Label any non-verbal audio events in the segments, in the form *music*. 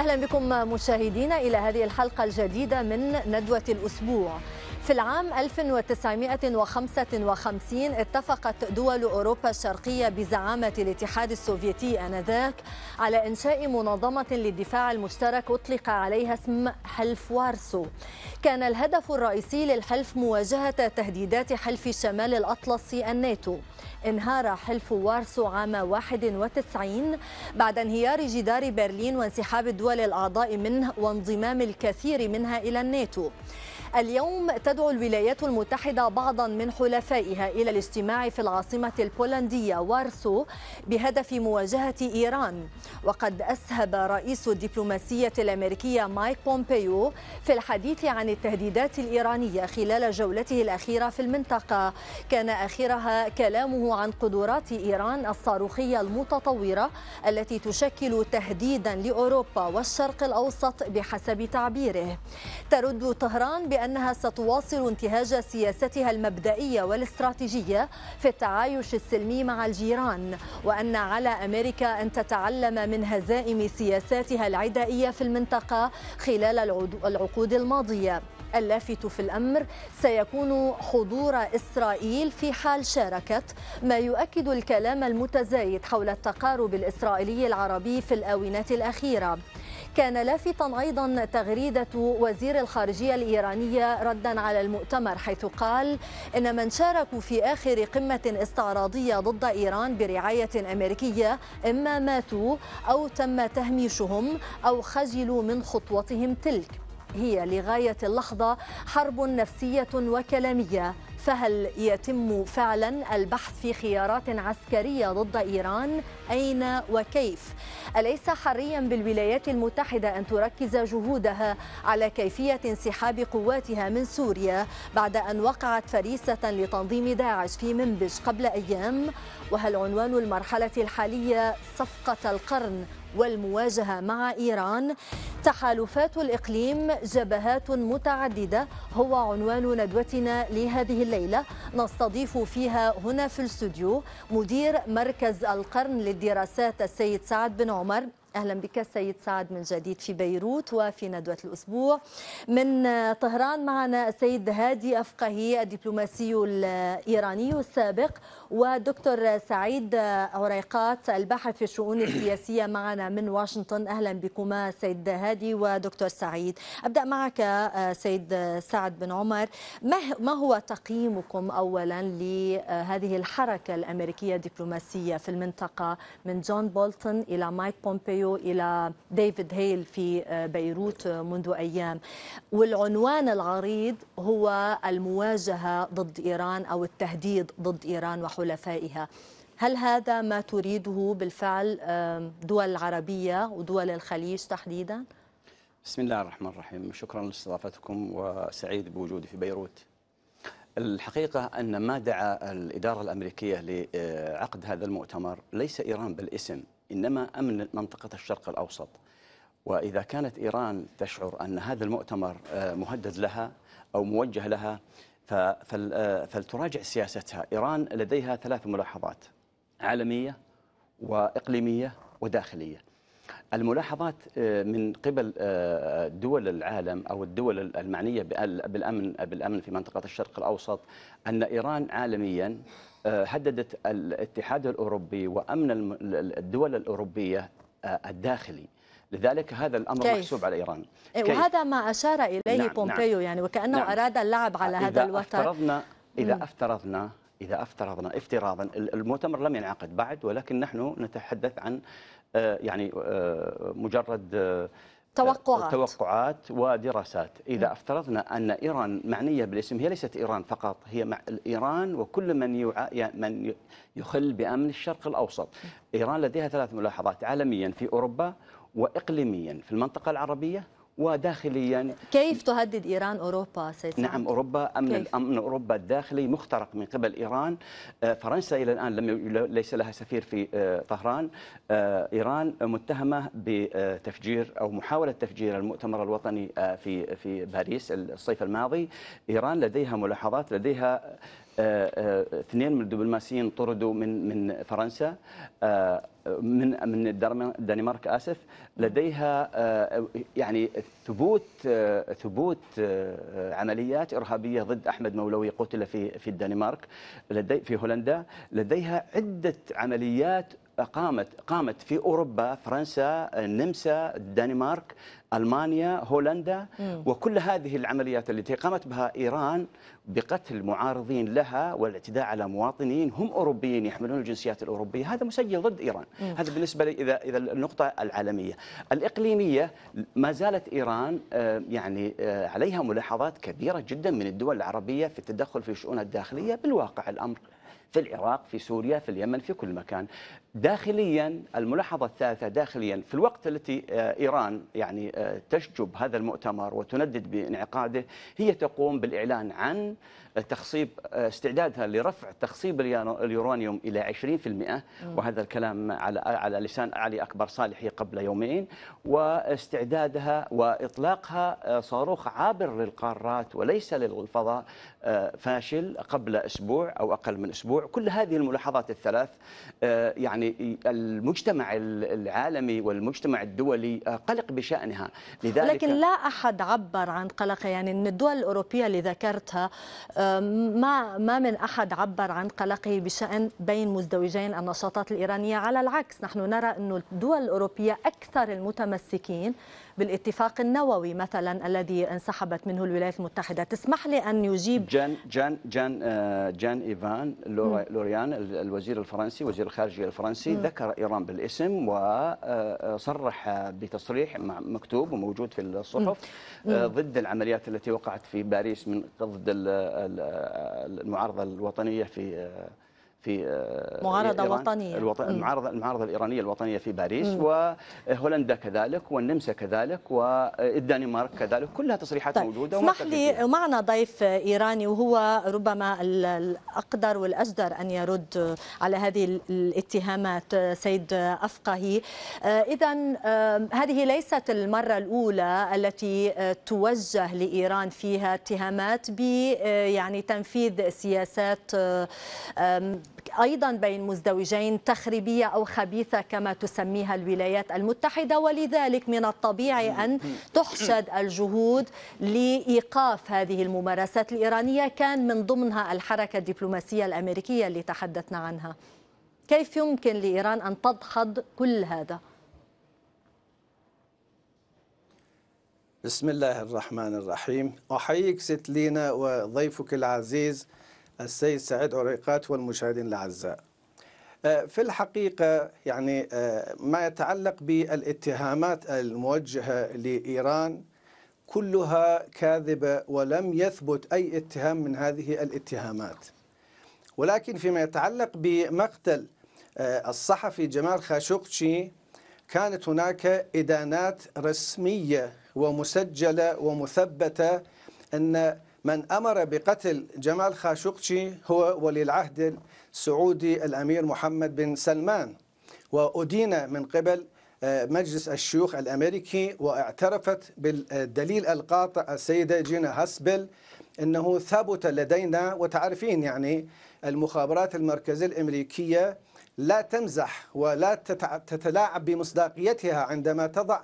أهلا بكم مشاهدينا إلى هذه الحلقة الجديدة من ندوة الأسبوع في العام 1955 اتفقت دول أوروبا الشرقية بزعامة الاتحاد السوفيتي آنذاك على إنشاء منظمة للدفاع المشترك أطلق عليها اسم حلف وارسو كان الهدف الرئيسي للحلف مواجهة تهديدات حلف شمال الأطلسي الناتو انهار حلف وارسو عام 91 بعد انهيار جدار برلين وانسحاب الدول الأعضاء منه وانضمام الكثير منها إلى الناتو اليوم تدعو الولايات المتحدة بعضا من حلفائها إلى الاجتماع في العاصمة البولندية وارسو بهدف مواجهة إيران وقد أسهب رئيس الدبلوماسية الأمريكية مايك بومبيو في الحديث عن التهديدات الإيرانية خلال جولته الأخيرة في المنطقة كان آخرها كلامه عن قدرات إيران الصاروخية المتطورة التي تشكل تهديدا لأوروبا والشرق الأوسط بحسب تعبيره ترد طهران بأن بأنها ستواصل انتهاج سياستها المبدئية والاستراتيجية في التعايش السلمي مع الجيران وأن على أمريكا أن تتعلم من هزائم سياساتها العدائية في المنطقة خلال العقود الماضية اللافت في الامر سيكون حضور اسرائيل في حال شاركت ما يؤكد الكلام المتزايد حول التقارب الاسرائيلي العربي في الاونه الاخيره كان لافتا أيضا تغريدة وزير الخارجية الإيرانية ردا على المؤتمر حيث قال إن من شاركوا في آخر قمة استعراضية ضد إيران برعاية أمريكية إما ماتوا أو تم تهميشهم أو خجلوا من خطوتهم تلك هي لغاية اللحظة حرب نفسية وكلامية فهل يتم فعلا البحث في خيارات عسكرية ضد إيران أين وكيف أليس حريا بالولايات المتحدة أن تركز جهودها على كيفية انسحاب قواتها من سوريا بعد أن وقعت فريسة لتنظيم داعش في منبج قبل أيام وهل عنوان المرحلة الحالية صفقة القرن والمواجهة مع إيران تحالفات الإقليم جبهات متعددة هو عنوان ندوتنا لهذه الليلة نستضيف فيها هنا في الاستوديو مدير مركز القرن للدراسات السيد سعد بن عمر اهلا بك السيد سعد من جديد في بيروت وفي ندوه الاسبوع من طهران معنا السيد هادي افقهي الدبلوماسي الايراني السابق ودكتور سعيد عريقات الباحث في الشؤون السياسية معنا من واشنطن أهلا بكما سيد هادي ودكتور سعيد أبدأ معك آه، سيد سعد بن عمر ما هو تقييمكم أولا لهذه الحركة الأمريكية الدبلوماسية في المنطقة من جون بولتون إلى مايك بومبيو إلى ديفيد هيل في آه، بيروت منذ أيام والعنوان العريض هو المواجهة ضد إيران أو التهديد ضد إيران وحوالي حلفائها هل هذا ما تريده بالفعل دول العربية ودول الخليج تحديدا؟ بسم الله الرحمن الرحيم شكرا لاستضافتكم وسعيد بوجودي في بيروت الحقيقة أن ما دعا الإدارة الأمريكية لعقد هذا المؤتمر ليس إيران بالاسم إنما أمن منطقة الشرق الأوسط وإذا كانت إيران تشعر أن هذا المؤتمر آه، مهدد لها أو موجه لها آه، فلتراجع سياستها إيران لديها ثلاث ملاحظات عالمية وإقليمية وداخلية الملاحظات آه، من قبل آه، دول العالم او الدول المعنيه بالامن بالامن في منطقه الشرق الاوسط ان ايران عالميا هددت الاتحاد الاوروبي وامن الدول الاوروبيه الداخلي لذلك هذا الأمر كيف. محسوب على إيران إيه، كيف. وهذا ما أشار إليه نعم, نعم. بومبيو نعم يعني وكأنه نعم أراد اللعب على هذا الوتر افترضنا إذا افترضنا إذا افترضنا افتراضا المؤتمر لم ينعقد بعد ولكن نحن نتحدث عن آه، يعني آه، مجرد آه، توقعات توقعات ودراسات إذا افترضنا أن إيران معنية بالاسم هي ليست إيران فقط هي مع إيران وكل من يع... من يخل بأمن الشرق الأوسط إيران لديها ثلاث ملاحظات عالميا في أوروبا وإقليميا في المنطقة العربية وداخليا كيف تهدد ايران اوروبا سيد نعم اوروبا امن كيف؟ الامن اوروبا الداخلي مخترق من قبل ايران آه، فرنسا الى الان لم ليس لها سفير في آه، طهران آه، ايران متهمه بتفجير او محاوله تفجير المؤتمر الوطني في في باريس الصيف الماضي ايران لديها ملاحظات لديها اثنين من الدبلوماسيين طردوا من من فرنسا آه، من من الدنمارك اسف لديها آه، يعني ثبوت آه، ثبوت عمليات ارهابيه ضد احمد مولوي قتل في في الدنمارك لدي في هولندا لديها عده عمليات قامت قامت في اوروبا فرنسا النمسا الدنمارك المانيا هولندا م. وكل هذه العمليات التي قامت بها ايران بقتل معارضين لها والاعتداء على مواطنين هم اوروبيين يحملون الجنسيات الاوروبيه هذا مسجل ضد ايران م. هذا بالنسبه لي اذا اذا النقطه العالميه الاقليميه ما زالت ايران آه، يعني آه، عليها ملاحظات كبيره جدا من الدول العربيه في التدخل في شؤونها الداخليه بالواقع الامر في العراق في سوريا في اليمن في كل مكان داخليا الملاحظة الثالثة داخليا في الوقت التي آه، إيران يعني آه، تشجب هذا المؤتمر وتندد بانعقاده هي تقوم بالإعلان عن تخصيب آه، استعدادها لرفع تخصيب اليورانيوم الى 20% وهذا الكلام على على لسان علي اكبر صالحي قبل يومين واستعدادها واطلاقها آه، صاروخ عابر للقارات وليس للفضاء آه، فاشل قبل اسبوع او اقل من اسبوع كل هذه الملاحظات الثلاث يعني المجتمع العالمي والمجتمع الدولي قلق بشانها لذلك لكن لا احد عبر عن قلقه يعني ان الدول الاوروبيه اللي ذكرتها ما ما من احد عبر عن قلقه بشان بين مزدوجين النشاطات الايرانيه على العكس نحن نرى انه الدول الاوروبيه اكثر المتمسكين بالاتفاق النووي مثلا الذي انسحبت منه الولايات المتحدة تسمح لي أن يجيب جان جان جان آه، جان إيفان لوريان الوزير الفرنسي وزير الخارجية الفرنسي ذكر إيران بالاسم وصرح آه، آه، بتصريح مكتوب وموجود في الصحف ضد العمليات التي وقعت في باريس من ضد المعارضة الوطنية في في آه، معارضة وطنية الوط... المعارضة المعارضة الإيرانية الوطنية في باريس مم. وهولندا آه، كذلك والنمسا كذلك والدنمارك آه، كذلك كلها تصريحات طيب. موجودة اسمح لي معنا ضيف إيراني وهو ربما الأقدر والأجدر أن يرد على هذه الاتهامات سيد أفقهي إذا هذه ليست المرة الأولى التي توجه لإيران فيها اتهامات ب يعني تنفيذ سياسات أيضا بين مزدوجين تخريبية أو خبيثة كما تسميها الولايات المتحدة ولذلك من الطبيعي أن تحشد الجهود لإيقاف هذه الممارسات الإيرانية كان من ضمنها الحركة الدبلوماسية الأمريكية اللي تحدثنا عنها كيف يمكن لإيران أن تدحض كل هذا؟ بسم الله الرحمن الرحيم أحييك ست لينا وضيفك العزيز السيد سعيد عريقات والمشاهدين الأعزاء آه، في الحقيقة يعني آه، ما يتعلق بالاتهامات الموجهة لإيران كلها كاذبة ولم يثبت أي اتهام من هذه الاتهامات ولكن فيما يتعلق بمقتل آه، الصحفي جمال خاشقجي كانت هناك إدانات رسمية ومسجلة ومثبتة أن من أمر بقتل جمال خاشقجي هو ولي العهد السعودي الأمير محمد بن سلمان وأدين من قبل آه، مجلس الشيوخ الأمريكي واعترفت بالدليل القاطع السيدة جينا هاسبل أنه ثبت لدينا وتعرفين يعني المخابرات المركزية الأمريكية لا تمزح ولا تتلاعب بمصداقيتها عندما تضع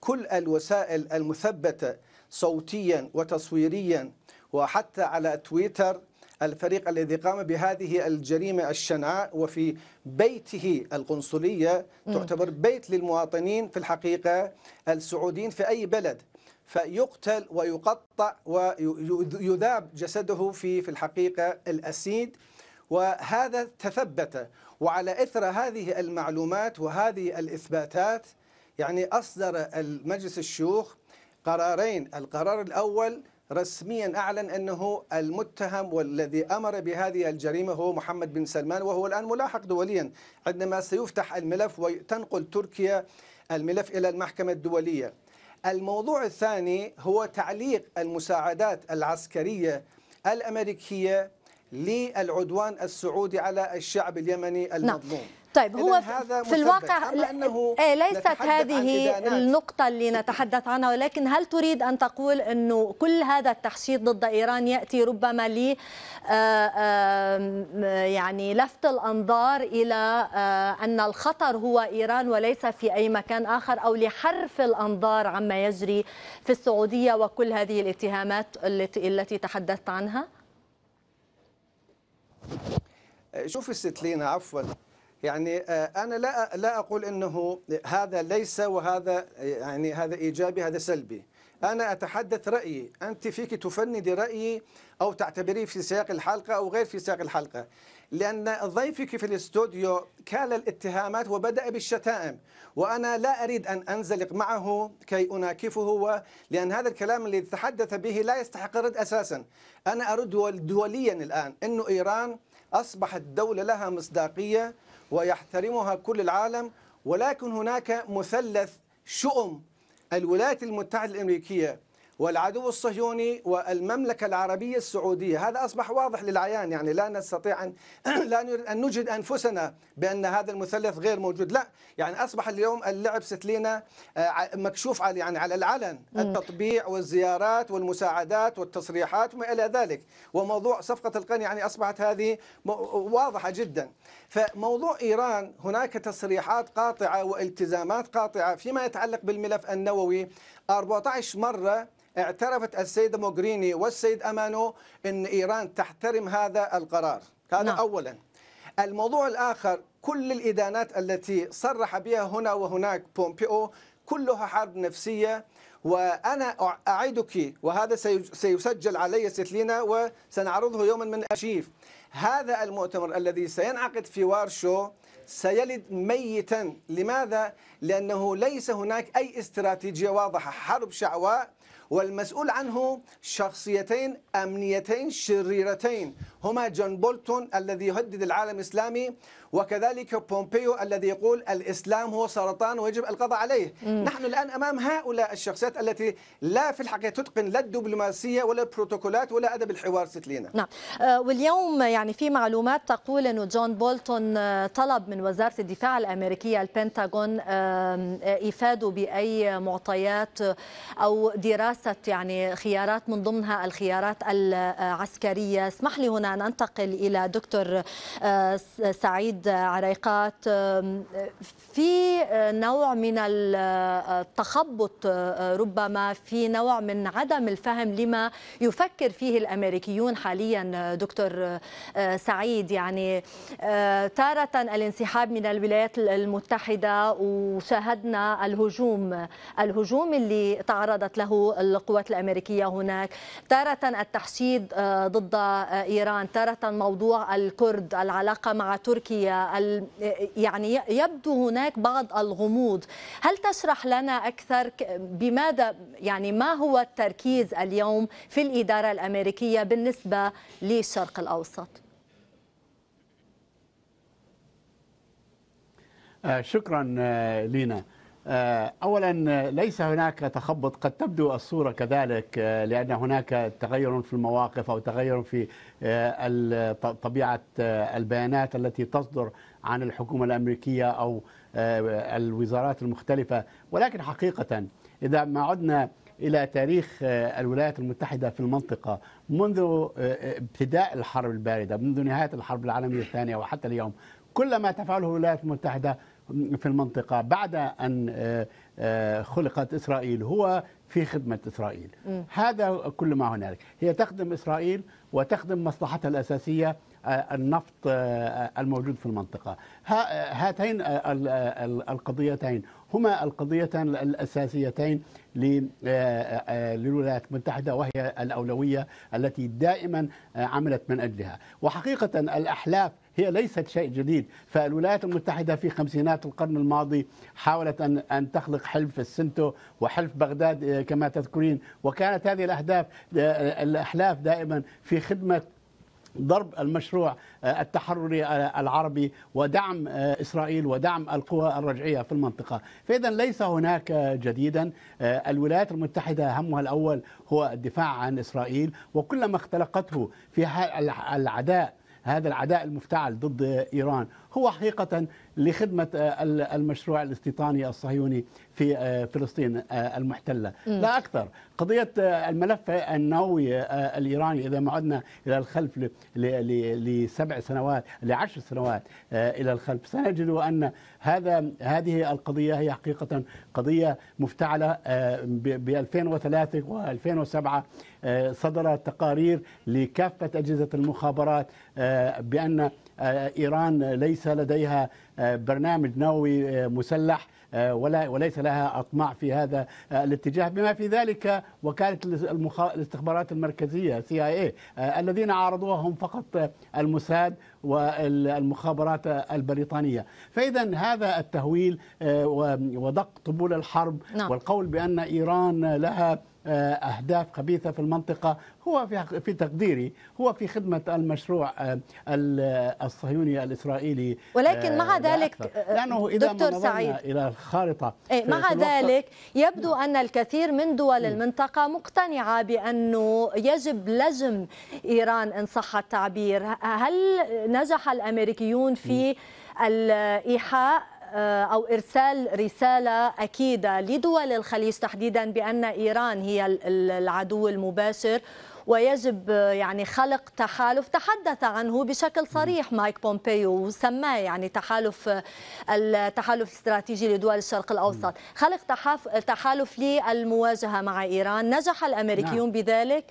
كل الوسائل المثبتة صوتيا وتصويريا وحتى على تويتر الفريق الذي قام بهذه الجريمة الشنعاء وفي بيته القنصلية تعتبر بيت للمواطنين في الحقيقة السعوديين في أي بلد فيقتل ويقطع ويذاب جسده في في الحقيقة الأسيد وهذا تثبت وعلى إثر هذه المعلومات وهذه الإثباتات يعني أصدر المجلس الشيوخ قرارين القرار الأول رسميا أعلن أنه المتهم والذي أمر بهذه الجريمة هو محمد بن سلمان وهو الآن ملاحق دوليا عندما سيفتح الملف وتنقل تركيا الملف إلى المحكمة الدولية الموضوع الثاني هو تعليق المساعدات العسكرية الأمريكية للعدوان السعودي على الشعب اليمني المظلوم نعم. طيب هو في الواقع آه، ليست هذه النقطة اللي نتحدث عنها ولكن هل تريد أن تقول أنه كل هذا التحشيد ضد إيران يأتي ربما لي آه، آه، يعني لفت الأنظار إلى أن الخطر هو إيران وليس في أي مكان آخر أو لحرف الأنظار عما يجري في السعودية وكل هذه الاتهامات التي تحدثت عنها؟ شوف ست لينا عفوا يعني آه, انا لا لا اقول انه هذا ليس وهذا يعني هذا ايجابي هذا سلبي انا اتحدث رايي انت فيك تفندي رايي او تعتبريه في سياق الحلقه او غير في سياق الحلقه لان ضيفك في الاستوديو كال الاتهامات وبدا بالشتائم وانا لا اريد ان انزلق معه كي اناكفه لان هذا الكلام الذي تحدث به لا يستحق الرد اساسا انا ارد دوليا الان انه ايران اصبحت دوله لها مصداقيه ويحترمها كل العالم ولكن هناك مثلث شؤم الولايات المتحدة الأمريكية والعدو الصهيوني والمملكة العربية السعودية هذا أصبح واضح للعيان يعني لا نستطيع أن *clears throat* لا نريد أن نجد أنفسنا بأن هذا المثلث غير موجود لا يعني أصبح اليوم اللعب ستلينا آه، مكشوف على يعني على العلن التطبيع والزيارات والمساعدات والتصريحات وما إلى ذلك وموضوع صفقة القرن يعني أصبحت هذه واضحة جدا فموضوع إيران هناك تصريحات قاطعة والتزامات قاطعة فيما يتعلق بالملف النووي 14 مرة اعترفت السيدة موغريني والسيد أمانو أن إيران تحترم هذا القرار هذا نعم. أولا الموضوع الآخر كل الإدانات التي صرح بها هنا وهناك بومبيو كلها حرب نفسية وأنا أعدك وهذا سيسجل علي ستلينا وسنعرضه يوما من أشيف هذا المؤتمر الذي سينعقد في وارشو سيلد ميتا لماذا؟ لأنه ليس هناك أي استراتيجية واضحة حرب شعواء والمسؤول عنه شخصيتين أمنيتين شريرتين هما جون بولتون الذي يهدد العالم الإسلامي وكذلك بومبيو الذي يقول الإسلام هو سرطان ويجب القضاء عليه مم. نحن الآن أمام هؤلاء الشخصيات التي لا في الحقيقة تتقن لا الدبلوماسية ولا البروتوكولات ولا أدب الحوار ستلينا نعم آه، واليوم يعني في معلومات تقول أنه جون بولتون آه، طلب من وزارة الدفاع الأمريكية البنتاغون آه، إفاده بأي معطيات أو دراسة يعني خيارات من ضمنها الخيارات العسكرية اسمح لي هنا أن أنتقل إلى دكتور سعيد سيد عريقات في نوع من التخبط آه، ربما في نوع من عدم الفهم لما يفكر فيه الامريكيون حاليا دكتور آه، سعيد يعني آه، تاره الانسحاب من الولايات المتحده وشاهدنا الهجوم الهجوم اللي تعرضت له القوات الامريكيه هناك تاره التحشيد ضد ايران تاره موضوع الكرد العلاقه مع تركيا يعني يبدو هناك بعض الغموض هل تشرح لنا أكثر بماذا يعني ما هو التركيز اليوم في الإدارة الأمريكية بالنسبة للشرق الأوسط؟ آه، شكرا آه، لينا آه، اولا آه، ليس هناك تخبط قد تبدو الصوره كذلك آه، لان هناك تغير في المواقف او تغير في طبيعه البيانات التي تصدر عن الحكومه الامريكيه او الوزارات المختلفه ولكن حقيقه اذا ما عدنا الى تاريخ الولايات المتحده في المنطقه منذ ابتداء الحرب البارده منذ نهايه الحرب العالميه الثانيه وحتى اليوم كل ما تفعله الولايات المتحده في المنطقة بعد أن آه، آه، خلقت إسرائيل هو في خدمة إسرائيل م. هذا كل ما هنالك هي تخدم إسرائيل وتخدم مصلحتها الأساسية آه، النفط الموجود في المنطقة هاتين القضيتين هما القضيتان الأساسيتين للولايات المتحدة وهي الأولوية التي دائما عملت من أجلها وحقيقة الأحلاف هي ليست شيء جديد فالولايات المتحدة في خمسينات القرن الماضي حاولت أن أن تخلق حلف السنتو وحلف بغداد آه، كما تذكرين وكانت هذه الأهداف آه، الأحلاف دائما في خدمة ضرب المشروع آه، التحرري العربي ودعم اسرائيل ودعم القوى الرجعيه في المنطقه، فاذا ليس هناك جديدا الولايات المتحده همها الاول هو الدفاع عن اسرائيل وكلما اختلقته في العداء هذا العداء المفتعل ضد إيران هو حقيقة لخدمة آه، المشروع الاستيطاني الصهيوني في آه، فلسطين آه، المحتلة لا أكثر قضية الملف النووي الإيراني إذا ما عدنا إلى الخلف لسبع سنوات لعشر سنوات إلى الخلف سنجد أن هذا هذه القضية هي حقيقة قضية مفتعلة ب 2003 و 2007 آه، صدرت تقارير لكافة أجهزة المخابرات آه، بأن آه، إيران ليس لديها برنامج نووي مسلح ولا وليس لها اطماع في هذا الاتجاه بما في ذلك وكاله الاستخبارات المركزيه سي اي الذين عارضوها هم فقط الموساد والمخابرات البريطانيه فاذا هذا التهويل ودق طبول الحرب نعم. والقول بان ايران لها آه، أهداف خبيثة في المنطقة هو في في تقديري هو في خدمة المشروع آه، الصهيوني الإسرائيلي ولكن آه، مع ذلك لأنه إذا دكتور سعيد إلى الخارطة إيه، مع ذلك يبدو نعم. أن الكثير من دول نعم. المنطقة مقتنعة بأنه يجب لجم إيران إن صح التعبير هل نجح الأمريكيون في نعم. الإيحاء آه، أو إرسال رسالة أكيدة لدول الخليج تحديدا بأن إيران هي العدو المباشر ويجب آه، يعني خلق تحالف تحدث عنه بشكل صريح مايك بومبيو وسماه يعني تحالف آه، التحالف الاستراتيجي لدول الشرق الاوسط خلق تحالف للمواجهه مع ايران نجح الامريكيون نعم. بذلك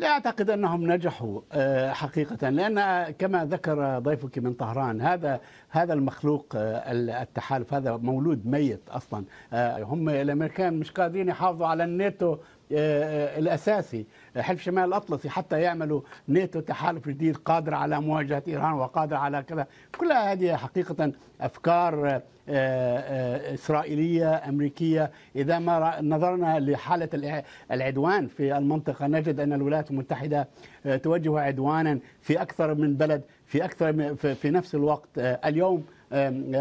لا أعتقد أنهم نجحوا آه، حقيقة لأن آه، كما ذكر ضيفك من طهران هذا هذا المخلوق آه، التحالف هذا مولود ميت أصلا هم الأمريكان مش قادرين يحافظوا على الناتو الأساسي حلف شمال الاطلسي حتى يعملوا ناتو تحالف جديد قادر على مواجهه ايران وقادر على كذا كل هذه حقيقه افكار آه، آه، اسرائيليه امريكيه اذا ما نظرنا لحاله العدوان في المنطقه نجد ان الولايات المتحده آه، توجه عدوانا في اكثر من بلد في اكثر في نفس الوقت اليوم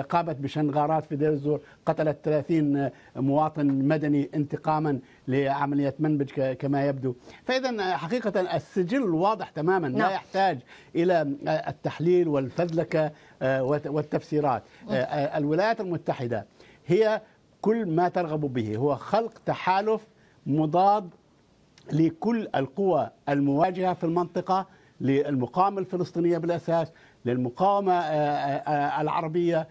قامت بشنغارات في دير الزور قتلت 30 مواطن مدني انتقاما لعملية منبج كما يبدو فإذا حقيقة السجل واضح تماما لا نعم. يحتاج إلى التحليل والفذلكة آه، والتفسيرات آه، الولايات المتحدة هي كل ما ترغب به هو خلق تحالف مضاد لكل القوى المواجهة في المنطقة للمقاومة الفلسطينية بالأساس للمقاومة آه، العربية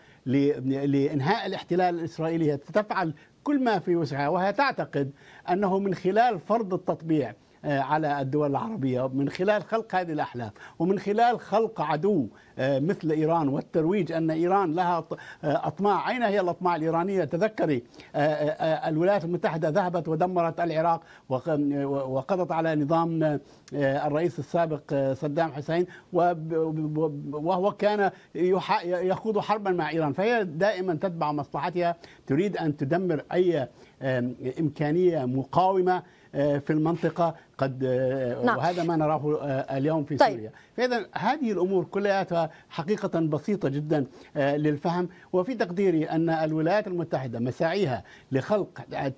لإنهاء الاحتلال الإسرائيلي تفعل كل ما في وسعها وهي تعتقد أنه من خلال فرض التطبيع آه، على الدول العربية من خلال خلق هذه الأحلام ومن خلال خلق عدو آه، مثل إيران والترويج أن إيران لها آه، أطماع أين هي الأطماع الإيرانية تذكري الولايات المتحدة ذهبت ودمرت العراق وقضت على نظام الرئيس السابق صدام حسين وهو كان يخوض حربا مع إيران فهي دائما تتبع مصلحتها تريد أن تدمر أي إمكانية مقاومة في المنطقة قد آه، نعم. وهذا ما نراه آه، اليوم في طيب. سوريا فإذا هذه الأمور كلها حقيقة بسيطة جدا آه، للفهم وفي تقديري أن الولايات المتحدة مساعيها لخلق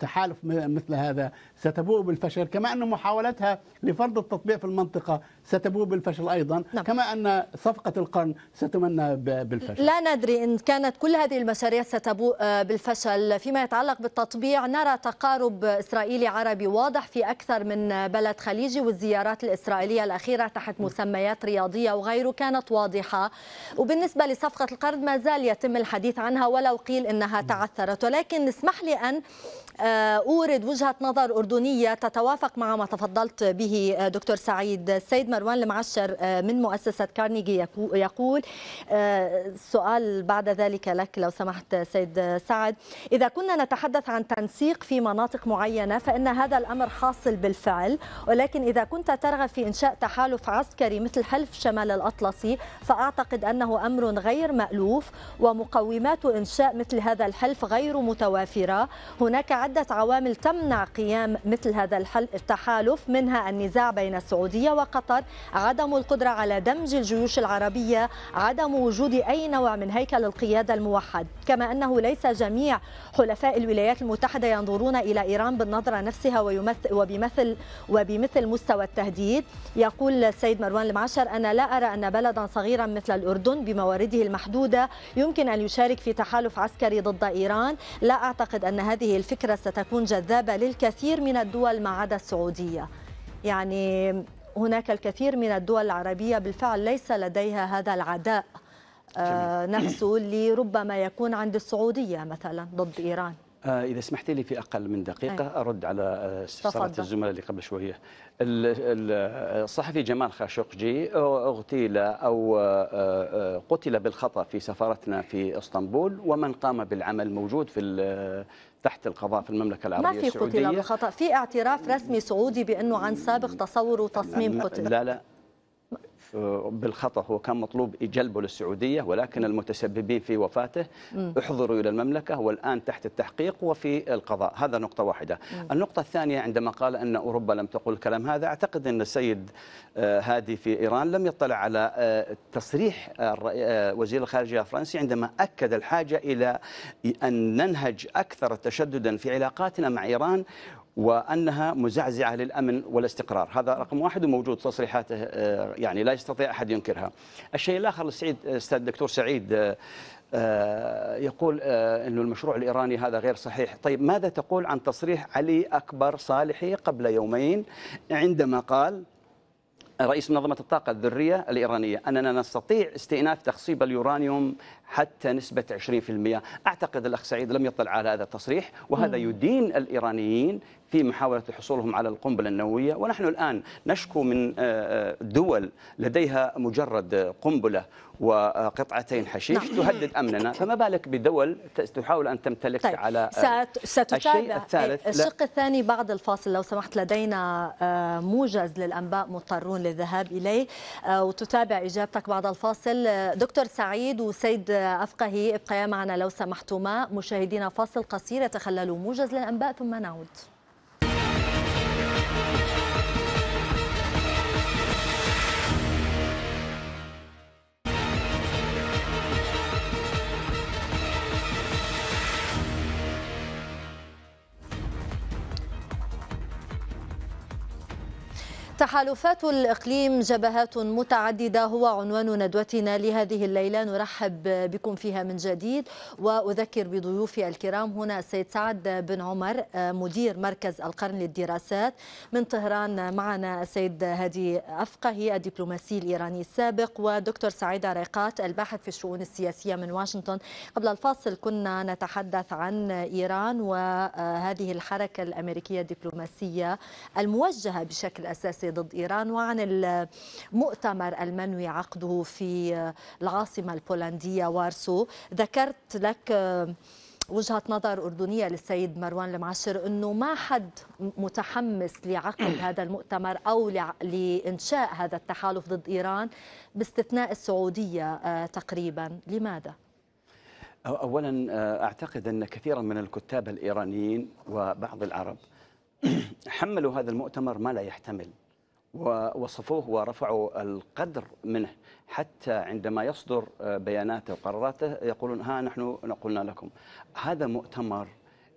تحالف مثل هذا ستبوء بالفشل كما أن محاولتها لفرض التطبيع في المنطقة ستبوء بالفشل أيضا نعم. كما أن صفقة القرن ستمنى بالفشل لا ندري إن كانت كل هذه المشاريع ستبوء بالفشل فيما يتعلق بالتطبيع نرى تقارب إسرائيلي عربي واضح في أكثر من بلد رحلة خليجي والزيارات الإسرائيلية الأخيرة تحت مسميات رياضية وغيره كانت واضحة وبالنسبة لصفقة القرض ما زال يتم الحديث عنها ولو قيل إنها تعثرت ولكن اسمح لي أن آه، أورد وجهة نظر أردنية تتوافق مع ما تفضلت به آه، دكتور سعيد السيد مروان المعشر آه، من مؤسسة كارنيجي يقول سؤال بعد ذلك لك لو سمحت سيد سعد إذا كنا نتحدث عن تنسيق في مناطق معينة فإن هذا الأمر حاصل بالفعل ولكن إذا كنت ترغب في إنشاء تحالف عسكري مثل حلف شمال الأطلسي فأعتقد أنه أمر غير مألوف ومقومات إنشاء مثل هذا الحلف غير متوافرة هناك عدة عوامل تمنع قيام مثل هذا التحالف منها النزاع بين السعودية وقطر عدم القدرة على دمج الجيوش العربية عدم وجود أي نوع من هيكل القيادة الموحد كما أنه ليس جميع حلفاء الولايات المتحدة ينظرون إلى إيران بالنظرة نفسها وبمثل وب بمثل مستوى التهديد يقول السيد مروان المعشر أنا لا أرى أن بلدا صغيرا مثل الأردن بموارده المحدودة يمكن أن يشارك في تحالف عسكري ضد إيران لا أعتقد أن هذه الفكرة ستكون جذابة للكثير من الدول ما عدا السعودية يعني هناك الكثير من الدول العربية بالفعل ليس لديها هذا العداء نفسه آه، اللي ربما يكون عند السعودية مثلا ضد إيران آه، إذا سمحت لي في أقل من دقيقة أي. أرد على استفسارات آه، الزملاء اللي قبل شوية الصحفي جمال خاشقجي اغتيل أو آه، قتل بالخطأ في سفارتنا في اسطنبول ومن قام بالعمل موجود في تحت القضاء في المملكه العربية السعودية ما في قتل بالخطأ في اعتراف رسمي سعودي بأنه عن سابق تصور وتصميم قتل لا لا بالخطأ هو كان مطلوب جلبه للسعودية ولكن المتسببين في وفاته احضروا إلى المملكة والآن تحت التحقيق وفي القضاء هذا نقطة واحدة النقطة الثانية عندما قال أن أوروبا لم تقل الكلام هذا أعتقد أن السيد آه، هادي في إيران لم يطلع على آه، تصريح آه، وزير الخارجية الفرنسي عندما أكد الحاجة إلى أن ننهج أكثر تشددا في علاقاتنا مع إيران وأنها مزعزعة للأمن والاستقرار هذا رقم واحد وموجود تصريحاته آه، يعني لا يستطيع أحد ينكرها الشيء الآخر السعيد آه، أستاذ الدكتور سعيد آه، يقول انه المشروع الإيراني هذا غير صحيح طيب ماذا تقول عن تصريح علي أكبر صالحي قبل يومين عندما قال رئيس منظمة الطاقة الذرية الإيرانية أننا نستطيع استئناف تخصيب اليورانيوم حتى نسبة 20% أعتقد الأخ سعيد لم يطلع على هذا التصريح وهذا يدين الإيرانيين في محاولة حصولهم على القنبلة النووية ونحن الآن نشكو من آه، آه، دول لديها مجرد قنبلة وقطعتين حشيش نعم. تهدد أمننا فما بالك بدول تحاول أن تمتلك طيب. على آه، الشيء الثالث الشق الثاني بعد الفاصل لو سمحت لدينا موجز للأنباء مضطرون للذهاب إليه وتتابع إجابتك بعد الفاصل دكتور سعيد وسيد أفقهي ابقيا معنا لو سمحتما مشاهدينا فاصل قصير يتخلل موجز للأنباء ثم نعود تحالفات الإقليم جبهات متعددة هو عنوان ندوتنا لهذه الليلة نرحب بكم فيها من جديد وأذكر بضيوفي الكرام هنا السيد سعد بن عمر مدير مركز القرن للدراسات من طهران معنا السيد هادي أفقهي الدبلوماسي الإيراني السابق ودكتور سعيد ريقات الباحث في الشؤون السياسية من واشنطن قبل الفاصل كنا نتحدث عن إيران وهذه الحركة الأمريكية الدبلوماسية الموجهة بشكل أساسي ضد إيران وعن المؤتمر المنوي عقده في العاصمة البولندية وارسو ذكرت لك وجهة نظر أردنية للسيد مروان المعشر أنه ما حد متحمس لعقد *clears throat* هذا المؤتمر أو لإنشاء هذا التحالف ضد إيران باستثناء السعودية آه، تقريبا لماذا؟ أولا آه، أعتقد أن كثيرا من الكتاب الإيرانيين وبعض العرب *clears throat* حملوا هذا المؤتمر ما لا يحتمل ووصفوه ورفعوا القدر منه حتى عندما يصدر آه، بياناته وقراراته يقولون ها نحن قلنا لكم هذا مؤتمر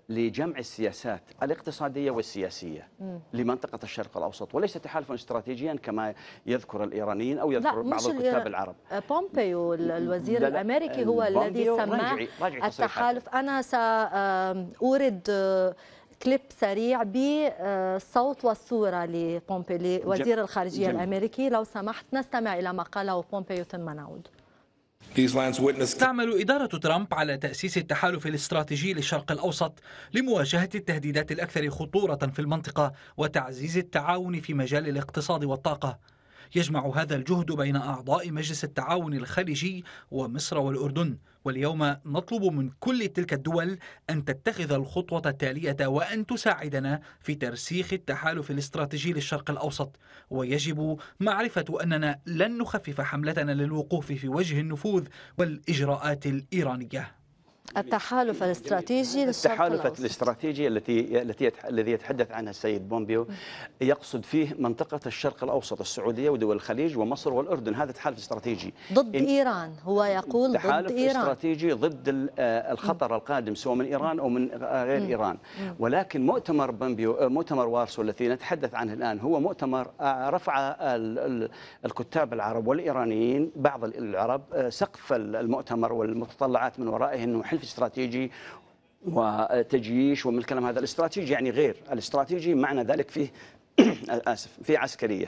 لجمع السياسات الاقتصادية والسياسية م. لمنطقة الشرق الأوسط وليس تحالفا استراتيجيا كما يذكر الإيرانيين أو يذكر بعض الكتاب العرب آه، بومبيو الوزير لا الأمريكي هو الذي سماه التحالف أنا سأورد آه، كليب سريع بالصوت والصوره لبومبي لوزير الخارجيه جميل. الامريكي لو سمحت نستمع الى ما قاله بومبيو ثم نعود تعمل إدارة ترامب على تأسيس التحالف الاستراتيجي للشرق الأوسط لمواجهة التهديدات الأكثر خطورة في المنطقة وتعزيز التعاون في مجال الاقتصاد والطاقة يجمع هذا الجهد بين أعضاء مجلس التعاون الخليجي ومصر والأردن واليوم نطلب من كل تلك الدول أن تتخذ الخطوة التالية وأن تساعدنا في ترسيخ التحالف الاستراتيجي للشرق الأوسط ويجب معرفة أننا لن نخفف حملتنا للوقوف في وجه النفوذ والإجراءات الإيرانية التحالف الاستراتيجي التحالف الاستراتيجي التي التي الذي يتحدث عنها السيد بومبيو يقصد فيه منطقه الشرق الاوسط السعوديه ودول الخليج ومصر والاردن هذا تحالف استراتيجي ضد ايران هو يقول ضد ايران تحالف استراتيجي ضد آه، الخطر القادم سواء من ايران او من آه، غير ايران ولكن مؤتمر بومبيو آه، مؤتمر وارسو الذي نتحدث عنه الان هو مؤتمر رفع الكتاب العرب والايرانيين بعض العرب سقف المؤتمر والمتطلعات من ورائه انه حلف استراتيجي وتجييش ومن الكلام هذا الاستراتيجي يعني غير الاستراتيجي معنى ذلك فيه *clears throat* آه، اسف في عسكريه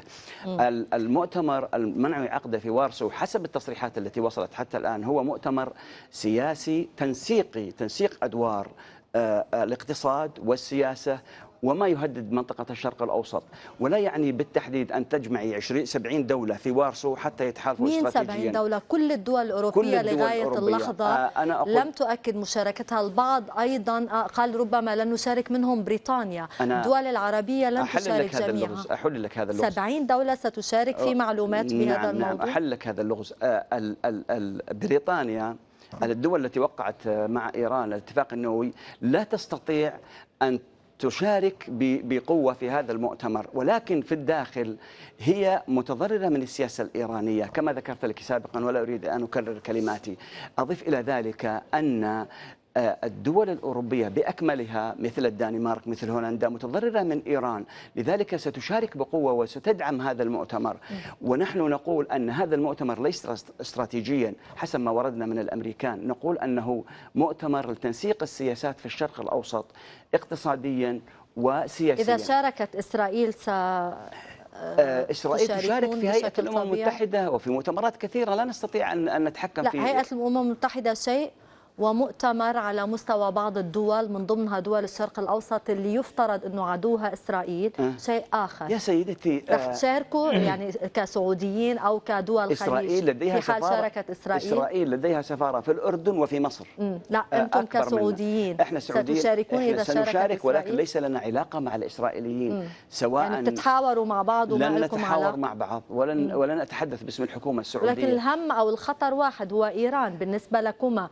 المؤتمر المنعي عقده في وارسو حسب التصريحات التي وصلت حتى الان هو مؤتمر سياسي تنسيقي تنسيق ادوار آه، آه، الاقتصاد والسياسه وما يهدد منطقة الشرق الأوسط ولا يعني بالتحديد أن تجمعي 20 70 دولة في وارسو حتى يتحالفوا مين 70 دولة كل الدول الأوروبية كل الدول لغاية الأوروبية. اللحظة آه، أنا أقول لم تؤكد مشاركتها البعض أيضا آه، قال ربما لن نشارك منهم بريطانيا أنا الدول العربية لن أحل تشارك لك هذا جميعها اللغز. أحل لك هذا اللغز 70 دولة ستشارك في معلومات بهذا نعم, نعم، الموضوع نعم أحل لك هذا اللغز آه، ال ال ال بريطانيا الدول التي وقعت مع إيران الاتفاق النووي لا تستطيع أن تشارك بقوة في هذا المؤتمر ولكن في الداخل هي متضررة من السياسة الإيرانية كما ذكرت لك سابقا ولا أريد أن أكرر كلماتي أضف إلى ذلك أن آه، الدول الأوروبية بأكملها مثل الدنمارك مثل هولندا متضررة من إيران لذلك ستشارك بقوة وستدعم هذا المؤتمر ونحن نقول أن هذا المؤتمر ليس استراتيجيا حسب ما وردنا من الأمريكان نقول أنه مؤتمر لتنسيق السياسات في الشرق الأوسط اقتصاديا وسياسيا إذا شاركت إسرائيل س... آه، آه، اسرائيل تشارك في هيئه الامم المتحده وفي مؤتمرات كثيره لا نستطيع ان نتحكم لا في هيئه الامم المتحده شيء ومؤتمر على مستوى بعض الدول من ضمنها دول الشرق الأوسط اللي يفترض أنه عدوها إسرائيل أه. شيء آخر يا سيدتي أه. رح تشاركوا *clears throat* يعني كسعوديين أو كدول إسرائيل لديها في حال سفارة شاركت إسرائيل إسرائيل لديها سفارة في الأردن وفي مصر م. لا آه، أنتم كسعوديين إحنا سعوديين ستشاركون إحنا إذا سنشارك شاركت ولكن ليس لنا علاقة مع الإسرائيليين م. سواء يعني بتتحاوروا مع بعض وما لن نتحاور مع بعض ولن م. ولن أتحدث باسم الحكومة السعودية لكن الهم أو الخطر واحد هو إيران بالنسبة لكما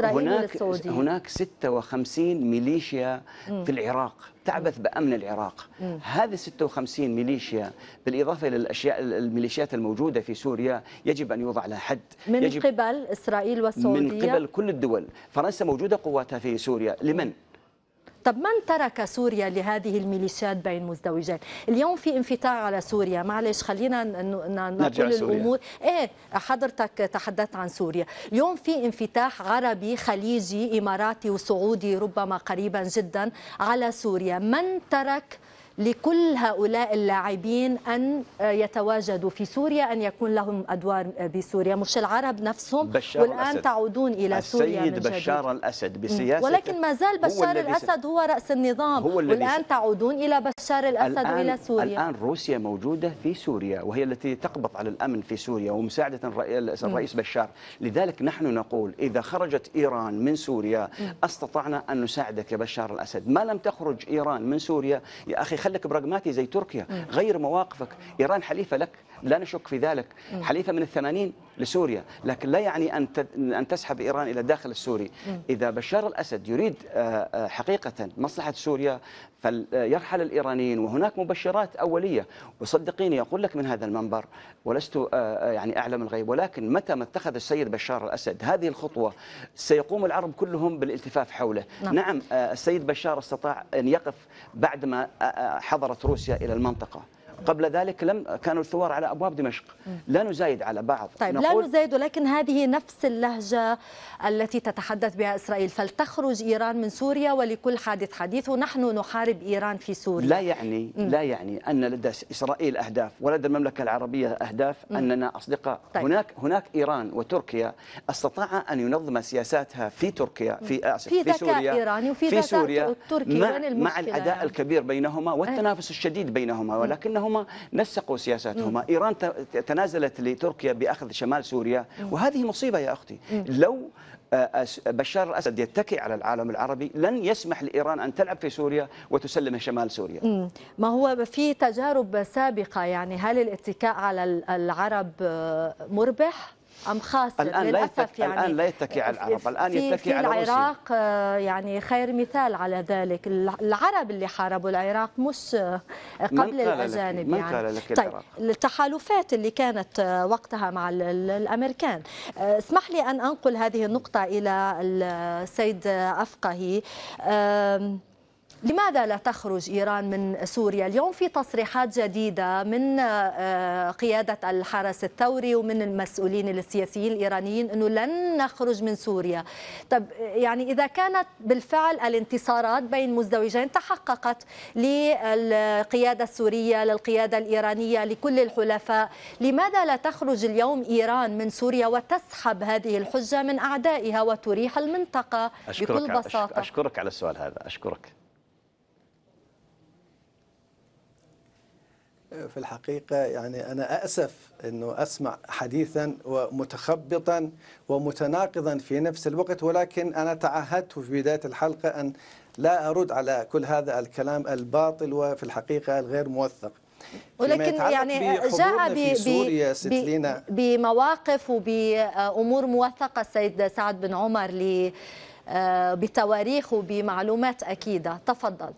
الاسرائيلي هناك وللسعودية هناك 56 ميليشيا مم. في العراق تعبث بأمن العراق هذه 56 ميليشيا بالإضافة إلى الأشياء الميليشيات الموجودة في سوريا يجب أن يوضع لها حد من يجب قبل إسرائيل والسعودية من قبل كل الدول فرنسا موجودة قواتها في سوريا لمن؟ مم. طب من ترك سوريا لهذه الميليشيات بين مزدوجين اليوم في انفتاح على سوريا معلش خلينا نقول الامور ايه حضرتك تحدثت عن سوريا اليوم في انفتاح عربي خليجي اماراتي وسعودي ربما قريبا جدا على سوريا من ترك لكل هؤلاء اللاعبين أن آه، يتواجدوا في سوريا أن يكون لهم أدوار بسوريا مش العرب نفسهم بشار والآن الأسد. تعودون إلى سوريا السيد بشار جديد. بشار الأسد بسياسة ولكن ما زال بشار هو الأسد هو رأس النظام هو والآن تعودون إلى بشار الأسد وإلى سوريا الآن روسيا موجودة في سوريا وهي التي تقبض على الأمن في سوريا ومساعدة الرئيس م. بشار لذلك نحن نقول إذا خرجت إيران من سوريا م. استطعنا أن نساعدك يا بشار الأسد ما لم تخرج إيران من سوريا يا أخي خليك براغماتي زي تركيا غير مواقفك إيران حليفة لك لا نشك في ذلك حليفة من الثمانين لسوريا لكن لا يعني أن أن تسحب إيران إلى داخل السوري إذا بشار الأسد يريد آه، آه، حقيقة مصلحة سوريا فليرحل آه، الإيرانيين وهناك مبشرات أولية وصدقيني أقول لك من هذا المنبر ولست يعني أعلم الغيب ولكن متى ما اتخذ السيد بشار الأسد هذه الخطوة سيقوم العرب كلهم بالالتفاف حوله نعم, نعم السيد بشار استطاع أن يقف بعدما حضرت روسيا إلى المنطقة قبل ذلك لم كانوا الثوار على ابواب دمشق لا نزايد على بعض طيب لا نزايد ولكن هذه نفس اللهجه التي تتحدث بها اسرائيل فلتخرج ايران من سوريا ولكل حادث حديث ونحن نحارب ايران في سوريا لا يعني م. لا يعني ان لدى اسرائيل اهداف ولدى المملكه العربيه اهداف م. اننا اصدقاء طيب. هناك هناك ايران وتركيا استطاع ان ينظم سياساتها في تركيا في اسف في, في سوريا ايراني وفي في سوريا مع, مع العداء يعني. الكبير بينهما والتنافس الشديد بينهما ولكنه لأنهما نسقوا سياساتهما إيران تنازلت لتركيا بأخذ شمال سوريا وهذه مصيبة يا أختي لو آه، بشار الأسد يتكئ على العالم العربي لن يسمح لإيران أن تلعب في سوريا وتسلم شمال سوريا ما هو في تجارب سابقة يعني هل الاتكاء على العرب آه، مربح؟ أم خاسر الآن للأسف لا يعني الآن لا يتكي على العرب الآن في يتكي في على العراق آه، يعني خير مثال على ذلك العرب اللي حاربوا العراق مش آه، قبل من الأجانب من يعني قال لك طيب التحالفات اللي كانت آه، وقتها مع الأمريكان اسمح لي أن أنقل هذه النقطة إلى السيد أفقهي لماذا لا تخرج إيران من سوريا اليوم في تصريحات جديدة من آه، قيادة الحرس الثوري ومن المسؤولين السياسيين الإيرانيين أنه لن نخرج من سوريا طب يعني إذا كانت بالفعل الانتصارات بين مزدوجين تحققت للقيادة السورية للقيادة الإيرانية لكل الحلفاء لماذا لا تخرج اليوم إيران من سوريا وتسحب هذه الحجة من أعدائها وتريح المنطقة أشكرك بكل بساطة أشكرك على السؤال هذا أشكرك في الحقيقة يعني أنا أسف أنه أسمع حديثا ومتخبطا ومتناقضا في نفس الوقت ولكن أنا تعهدت في بداية الحلقة أن لا أرد على كل هذا الكلام الباطل وفي الحقيقة الغير موثق ولكن يعني جاء ب... ب... بمواقف وبأمور موثقة السيد سعد بن عمر ل... آه، بتواريخ وبمعلومات أكيدة تفضل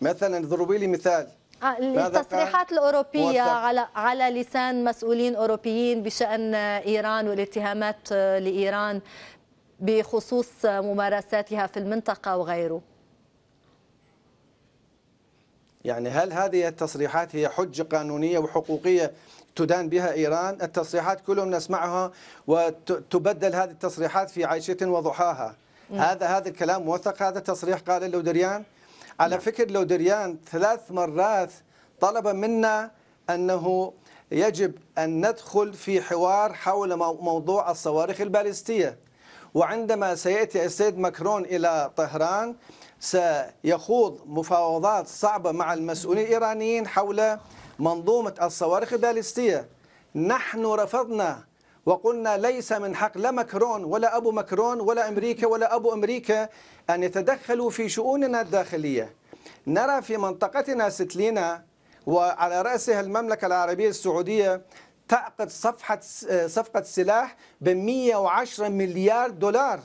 مثلا اضربي لي مثال التصريحات آه، الأوروبية على على لسان مسؤولين أوروبيين بشأن آه، إيران والاتهامات آه، لإيران بخصوص ممارساتها في المنطقة وغيره يعني هل هذه التصريحات هي حجة قانونية وحقوقية تدان بها إيران التصريحات كلهم نسمعها وتبدل هذه التصريحات في عيشة وضحاها هذا هذا الكلام موثق هذا التصريح قال دريان على نعم. فكرة لو دريان ثلاث مرات طلب منا أنه يجب أن ندخل في حوار حول موضوع الصواريخ البالستية وعندما سيأتي السيد ماكرون إلى طهران سيخوض مفاوضات صعبة مع المسؤولين الإيرانيين حول منظومة الصواريخ البالستية نحن رفضنا وقلنا ليس من حق لا مكرون ولا أبو مكرون ولا أمريكا ولا أبو أمريكا أن يتدخلوا في شؤوننا الداخلية نرى في منطقتنا ستلينا وعلى رأسها المملكة العربية السعودية تعقد صفحة صفقة سلاح ب 110 مليار دولار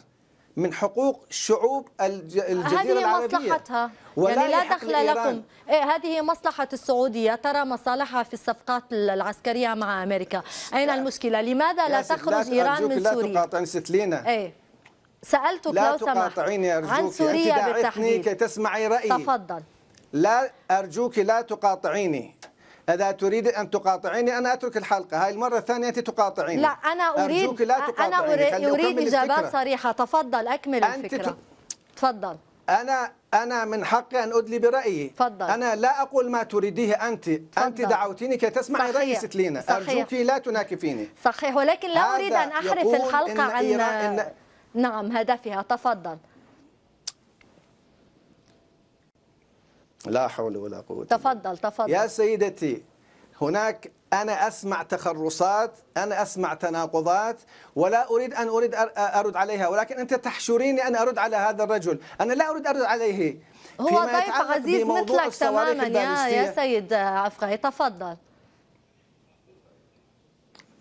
من حقوق شعوب الجزيرة العربية هذه مصلحتها يعني لا دخل لكم إيه هذه مصلحة السعودية ترى مصالحها في الصفقات العسكرية مع أمريكا أين لا. المشكلة لماذا لا تخرج لا إيران من سوريا لا تقاطعني ست لينا إيه؟ سألتك لا لو سمحت عن سوريا بالتحديد كي تسمعي رأيي تفضل لا أرجوك لا تقاطعيني إذا تريد أن تقاطعيني أنا أترك الحلقة هاي المرة الثانية أنت تقاطعيني لا أنا أريد لا أنا أريد, أريد إجابات صريحة تفضل أكمل أنت الفكرة ت... تفضل أنا أنا من حقي أن أدلي برأيي فضل. أنا لا أقول ما تريديه أنت فضل. أنت دعوتيني كي تسمعي رأي ستلينا أرجوك لا تناكفيني صحيح ولكن لا أريد أن أحرف الحلقة إن عن إيران إن... نعم هدفها تفضل لا حول ولا قوة تفضل تفضل يا سيدتي هناك أنا أسمع تخرصات أنا أسمع تناقضات ولا أريد أن أريد أرد عليها ولكن أنت تحشريني أن أرد على هذا الرجل أنا لا أريد أرد عليه هو ضيف عزيز مثلك تماما يا, يا سيد عفقي تفضل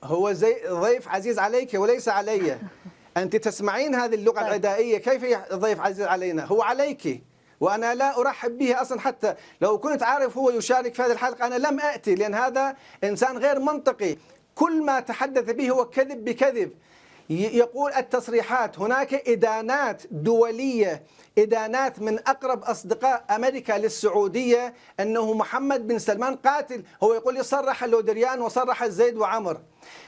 هو زي ضيف عزيز عليك وليس علي *laughs* أنت تسمعين هذه اللغة طيب. العدائية كيف ضيف عزيز علينا هو عليك وأنا لا أرحب به أصلا حتى لو كنت عارف هو يشارك في هذه الحلقة أنا لم اتي لأن هذا إنسان غير منطقي كل ما تحدث به هو كذب بكذب يقول التصريحات هناك إدانات دولية إدانات من أقرب أصدقاء أمريكا للسعودية أنه محمد بن سلمان قاتل هو يقول يصرح اللودريان وصرح الزيد وعمر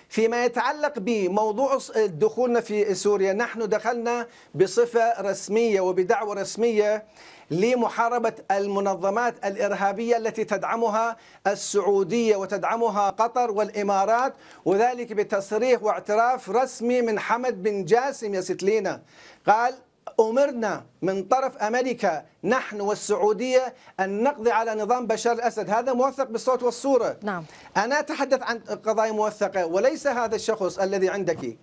فيما يتعلق بموضوع دخولنا في سوريا نحن دخلنا بصفة رسمية وبدعوة رسمية لمحاربة المنظمات الإرهابية التي تدعمها السعودية وتدعمها قطر والإمارات وذلك بتصريح واعتراف رسمي من حمد بن جاسم يا ستلينا قال أمرنا من طرف أمريكا نحن والسعودية أن نقضي على نظام بشار الأسد هذا موثق بالصوت والصورة نعم. أنا أتحدث عن قضايا موثقة وليس هذا الشخص الذي عندك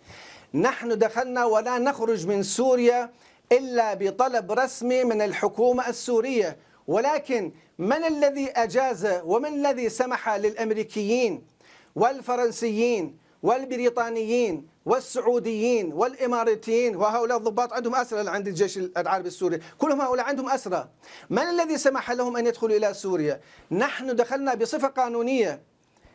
نحن دخلنا ولا نخرج من سوريا إلا بطلب رسمي من الحكومة السورية ولكن من الذي أجاز ومن الذي سمح للأمريكيين والفرنسيين والبريطانيين والسعوديين والإماراتيين وهؤلاء الضباط عندهم أسرى عند الجيش العربي السوري كلهم هؤلاء عندهم أسرى من الذي سمح لهم أن يدخلوا إلى سوريا نحن دخلنا بصفة قانونية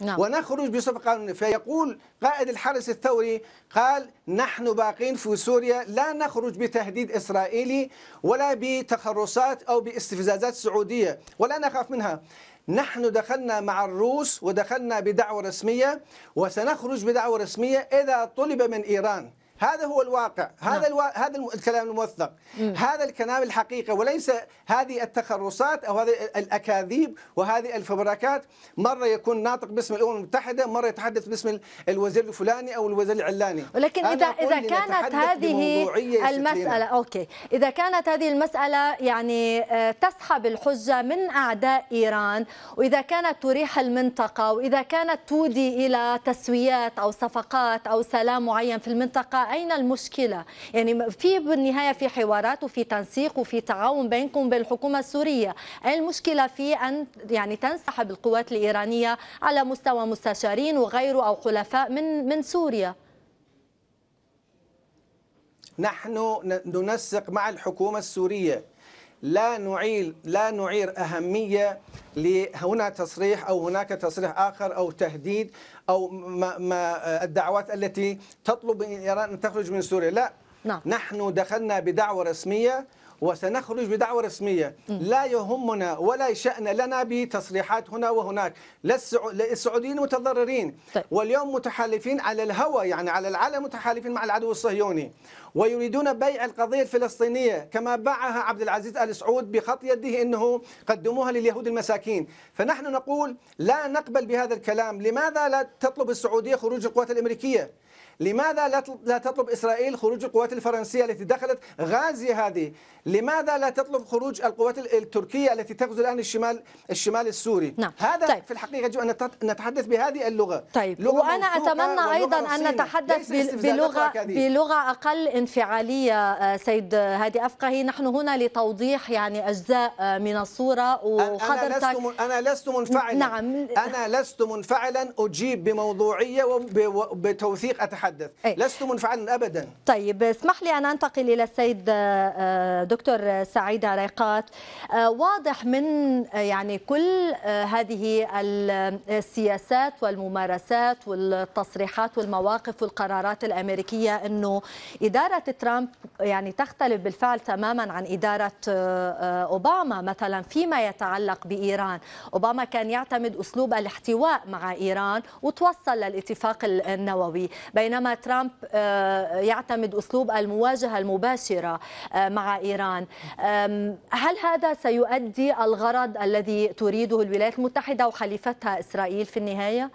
نعم. ونخرج بصفة قانونية فيقول قائد الحرس الثوري قال نحن باقين في سوريا لا نخرج بتهديد إسرائيلي ولا بتخرصات أو باستفزازات سعودية ولا نخاف منها نحن دخلنا مع الروس ودخلنا بدعوة رسمية وسنخرج بدعوة رسمية إذا طلب من إيران هذا هو الواقع هذا نعم. الوا... هذا الكلام الموثق مم. هذا الكلام الحقيقي وليس هذه التخرصات او هذه الاكاذيب وهذه الفبركات مره يكون ناطق باسم الامم المتحده مره يتحدث باسم الوزير الفلاني او الوزير العلاني ولكن اذا اذا كانت هذه المساله اوكي اذا كانت هذه المساله يعني آه، تسحب الحجه من اعداء ايران واذا كانت تريح المنطقه واذا كانت تودي الى تسويات او صفقات او سلام معين في المنطقه أين المشكلة يعني في بالنهاية في حوارات وفي تنسيق وفي تعاون بينكم وبين الحكومة السورية المشكلة في أن يعني تنسحب القوات الإيرانية على مستوى مستشارين وغيره أو حلفاء من من سوريا نحن ننسق مع الحكومة السورية لا نعيل لا نعير أهمية لهنا تصريح أو هناك تصريح آخر أو تهديد أو ما, ما آه، الدعوات التي تطلب إيران أن تخرج من سوريا لا نعم. نحن دخلنا بدعوة رسمية وسنخرج بدعوة رسمية لا يهمنا ولا شأن لنا بتصريحات هنا وهناك لا السعوديين متضررين طيب. واليوم متحالفين على الهوى يعني على العالم متحالفين مع العدو الصهيوني ويريدون بيع القضية الفلسطينية كما باعها عبد العزيز آل سعود بخط يده أنه قدموها لليهود المساكين فنحن نقول لا نقبل بهذا الكلام لماذا لا تطلب السعودية خروج القوات الأمريكية لماذا لا تطلب إسرائيل خروج القوات الفرنسية التي دخلت غازي هذه لماذا لا تطلب خروج القوات التركية التي تغزو الآن الشمال الشمال السوري نعم. هذا طيب. في الحقيقة يجب أن نتحدث بهذه اللغة طيب لغة وأنا أتمنى أيضا أن نتحدث بلغة, بلغة أقل انفعالية آه، سيد هادي أفقهي نحن هنا لتوضيح يعني أجزاء آه، من الصورة وحضرتك أنا لست, أنا لست منفعلا نعم. أنا لست منفعلا أجيب بموضوعية وبتوثيق أتحدث أتحدث أي. لست منفعلا أبدا طيب اسمح لي أن أنتقل إلى السيد آه، آه، دكتور آه، سعيد عريقات واضح من يعني كل هذه السياسات والممارسات والتصريحات والمواقف والقرارات الأمريكية أنه إدارة ترامب يعني تختلف بالفعل تماما عن إدارة أوباما مثلا فيما يتعلق بإيران أوباما كان يعتمد أسلوب الاحتواء مع إيران وتوصل للاتفاق النووي بينما بينما ترامب آه، يعتمد أسلوب المواجهة المباشرة آه، مع إيران هل هذا سيؤدي الغرض الذي تريده الولايات المتحدة وحليفتها إسرائيل في النهاية؟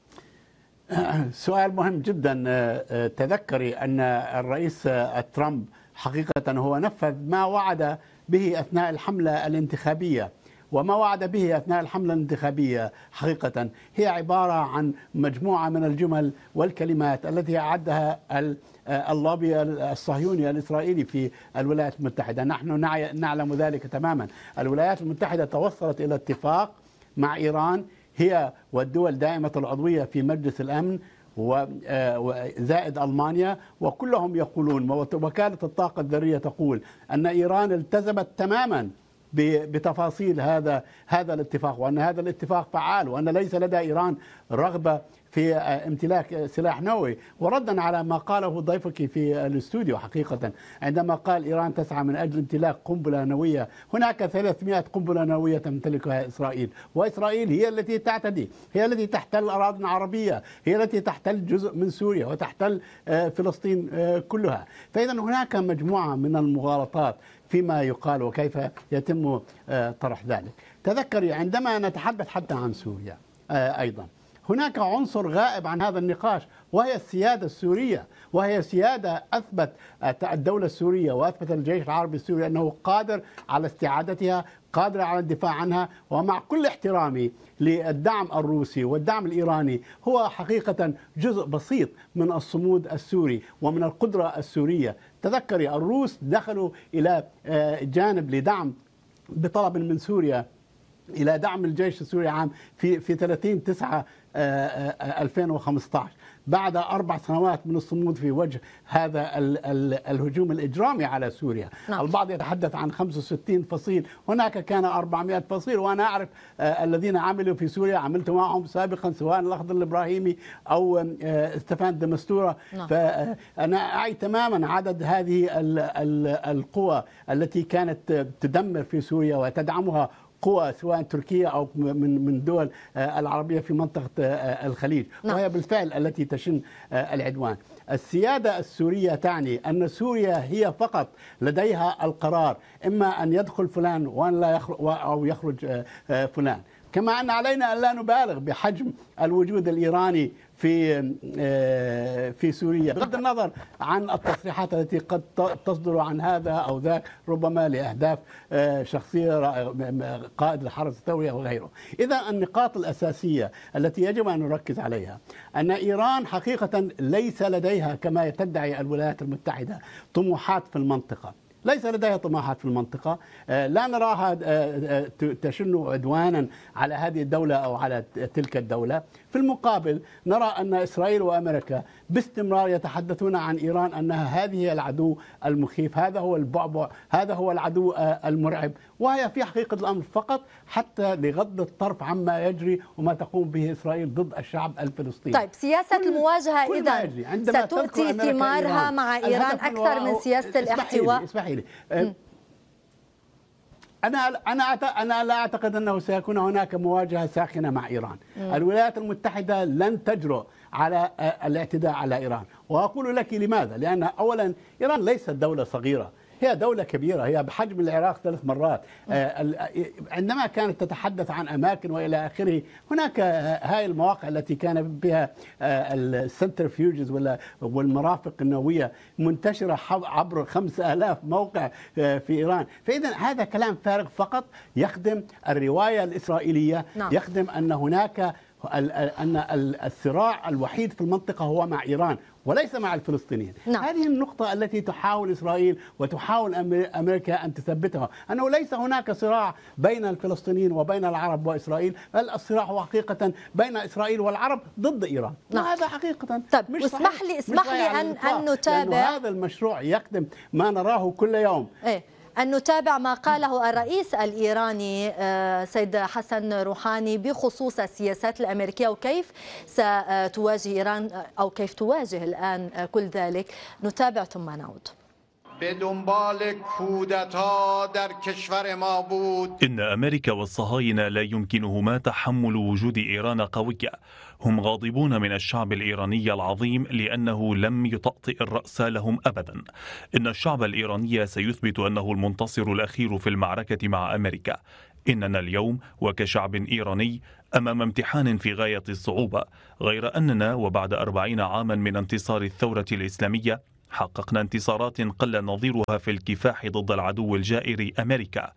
*clears throat* سؤال مهم جدا آه، تذكري أن الرئيس ترامب حقيقة هو نفذ ما وعد به أثناء الحملة الانتخابية وما وعد به أثناء الحملة الانتخابية حقيقة هي عبارة عن مجموعة من الجمل والكلمات التي أعدها آه، اللوبي الصهيوني الإسرائيلي في الولايات المتحدة نحن نعلم ذلك تماما الولايات المتحدة توصلت إلى اتفاق مع إيران هي والدول دائمة العضوية في مجلس الأمن آه، وزائد المانيا وكلهم يقولون وكاله الطاقه الذريه تقول ان ايران التزمت تماما بتفاصيل هذا هذا الاتفاق وان هذا الاتفاق فعال وان ليس لدى ايران رغبه في آه، امتلاك آه، سلاح نووي وردا على ما قاله ضيفك في الاستوديو حقيقة عندما قال إيران تسعى من أجل امتلاك قنبلة نووية هناك 300 قنبلة نووية تمتلكها إسرائيل وإسرائيل هي التي تعتدي هي التي تحتل الأراضي العربية هي التي تحتل جزء من سوريا وتحتل آه، فلسطين كلها فإذا هناك مجموعة من المغالطات فيما يقال وكيف يتم آه، طرح ذلك تذكري عندما نتحدث حتى عن سوريا آه، أيضا هناك عنصر غائب عن هذا النقاش وهي السيادة السورية وهي سيادة أثبت الدولة السورية وأثبت الجيش العربي السوري أنه قادر على استعادتها قادرة على الدفاع عنها ومع كل احترامي للدعم الروسي والدعم الإيراني هو حقيقة جزء بسيط من الصمود السوري ومن القدرة السورية تذكري الروس دخلوا إلى آه، جانب لدعم بطلب من سوريا الى دعم الجيش السوري عام في في 30 9 2015 بعد اربع سنوات من الصمود في وجه هذا الهجوم الاجرامي على سوريا، نعم. البعض يتحدث عن 65 فصيل، هناك كان 400 فصيل وانا اعرف آه، الذين عملوا في سوريا عملت معهم سابقا سواء الاخضر الابراهيمي او آه، استفان دمستوره، نعم. فانا آه، اعي تماما عدد هذه القوى التي كانت تدمر في سوريا وتدعمها قوى سواء تركيا او من من دول آه، العربيه في منطقه آه، آه، الخليج نعم. وهي بالفعل التي تشن العدوان السياده السوريه تعني ان سوريا هي فقط لديها القرار اما ان يدخل فلان وان لا يخرج او يخرج فلان كما ان علينا ان لا نبالغ بحجم الوجود الايراني في آه، في سوريا بغض النظر عن التصريحات التي قد تصدر عن هذا او ذاك ربما لاهداف آه، شخصيه قائد الحرس الثوري او غيره اذا النقاط الاساسيه التي يجب ان نركز عليها ان ايران حقيقه ليس لديها كما تدعي الولايات المتحده طموحات في المنطقه ليس لديها طموحات في المنطقة آه، لا نراها تشن عدوانا على هذه الدولة أو على تلك الدولة في المقابل نرى أن إسرائيل وأمريكا باستمرار يتحدثون عن إيران أنها هذه العدو المخيف هذا هو البعبع هذا هو العدو آه، المرعب وهي في حقيقة الأمر فقط حتى لغض الطرف عما يجري وما تقوم به إسرائيل ضد الشعب الفلسطيني طيب سياسة كل المواجهة إذا ستؤتي ثمارها مع إيران أكثر من سياسة الاحتواء اسمحي لي, اسمحي لي. انا انا انا لا اعتقد انه سيكون هناك مواجهه ساخنه مع ايران، م. الولايات المتحده لن تجرؤ على آه، الاعتداء على ايران، واقول لك لماذا؟ لان اولا ايران ليست دوله صغيره، هي دولة كبيرة هي بحجم العراق ثلاث مرات آه. آه، آه، عندما كانت تتحدث عن أماكن وإلى آخره هناك هاي المواقع التي كان بها السنترفيوجز ولا والمرافق النووية منتشرة عبر 5000 موقع في إيران فإذا هذا كلام فارغ فقط يخدم الرواية الإسرائيلية نعم. يخدم أن هناك أن الصراع الوحيد في المنطقة هو مع إيران وليس مع الفلسطينيين نعم. هذه النقطة التي تحاول إسرائيل وتحاول أمريكا أن تثبتها أنه ليس هناك صراع بين الفلسطينيين وبين العرب وإسرائيل بل الصراع حقيقة بين إسرائيل والعرب ضد إيران نعم. وهذا حقيقة طب مش اسمح لي اسمح لي أن, أن نتابع هذا المشروع يقدم ما نراه كل يوم إيه؟ أن نتابع ما قاله الرئيس الإيراني آه، سيد حسن روحاني بخصوص السياسات الأمريكية وكيف ستواجه إيران أو كيف تواجه الآن كل ذلك نتابع ثم نعود به دنبال کودتا در کشور ما بود إن أمريكا والصهاينة لا يمكنهما تحمل وجود إيران قوية هم غاضبون من الشعب الإيراني العظيم لأنه لم يطأطئ الرأس لهم أبدا إن الشعب الإيراني سيثبت أنه المنتصر الأخير في المعركة مع أمريكا إننا اليوم وكشعب إيراني أمام امتحان في غاية الصعوبة غير أننا وبعد أربعين عاما من انتصار الثورة الإسلامية حققنا انتصارات قل نظيرها في الكفاح ضد العدو الجائر أمريكا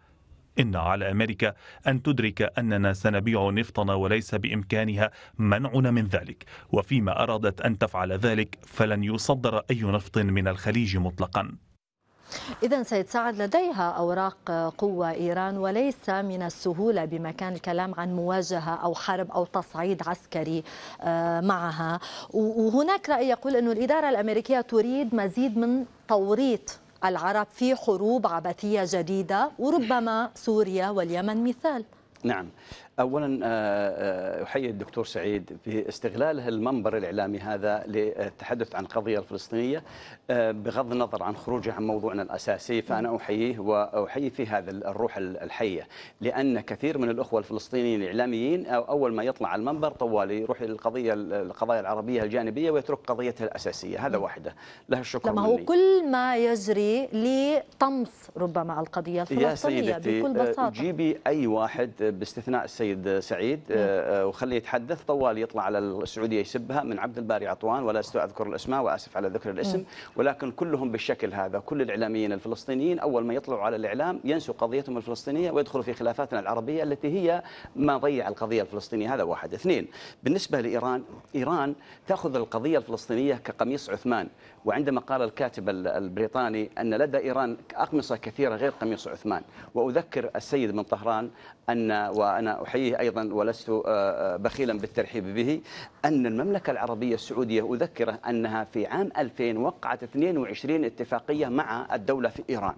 إن على أمريكا أن تدرك أننا سنبيع نفطنا وليس بإمكانها منعنا من ذلك وفيما أرادت أن تفعل ذلك فلن يصدر أي نفط من الخليج مطلقاً إذا سيتساعد لديها أوراق قوة إيران وليس من السهولة بمكان الكلام عن مواجهة أو حرب أو تصعيد عسكري آه، معها وهناك رأي يقول أن الإدارة الأمريكية تريد مزيد من توريط العرب في حروب عبثية جديدة وربما سوريا واليمن مثال نعم اولا آه، آه، احيي الدكتور سعيد في استغلال المنبر الاعلامي هذا للتحدث عن القضيه الفلسطينيه آه، بغض النظر عن خروجه عن موضوعنا الأساسي فأنا نعم. أحييه وأحيي في هذا الروح الحية لأن كثير من الأخوة الفلسطينيين الإعلاميين أو أول ما يطلع على المنبر طوالي يروح للقضية القضايا العربية الجانبية ويترك قضيتها الأساسية هذا نعم. واحدة له الشكر لما هو كل ما يجري لطمس ربما القضية الفلسطينية بكل آه، بساطة جيبي أي واحد باستثناء السيد سعيد نعم. آه، وخليه يتحدث طوالي يطلع على السعودية يسبها من عبد الباري عطوان ولا أذكر الأسماء وأسف على ذكر الاسم ولكن كلهم بالشكل هذا كل الإعلاميين الفلسطينيين أول ما يطلعوا على الإعلام ينسوا قضيتهم الفلسطينية ويدخلوا في خلافاتنا العربية التي هي ما ضيع القضية الفلسطينية هذا واحد اثنين بالنسبة لإيران إيران تأخذ القضية الفلسطينية كقميص عثمان وعندما قال الكاتب البريطاني أن لدى إيران أقمصة كثيرة غير قميص عثمان وأذكر السيد من طهران أن وأنا أحييه أيضا ولست آه، آه، بخيلا بالترحيب به أن المملكة العربية السعودية أذكره أنها في عام 2000 وقعت 22 اتفاقية مع الدولة في إيران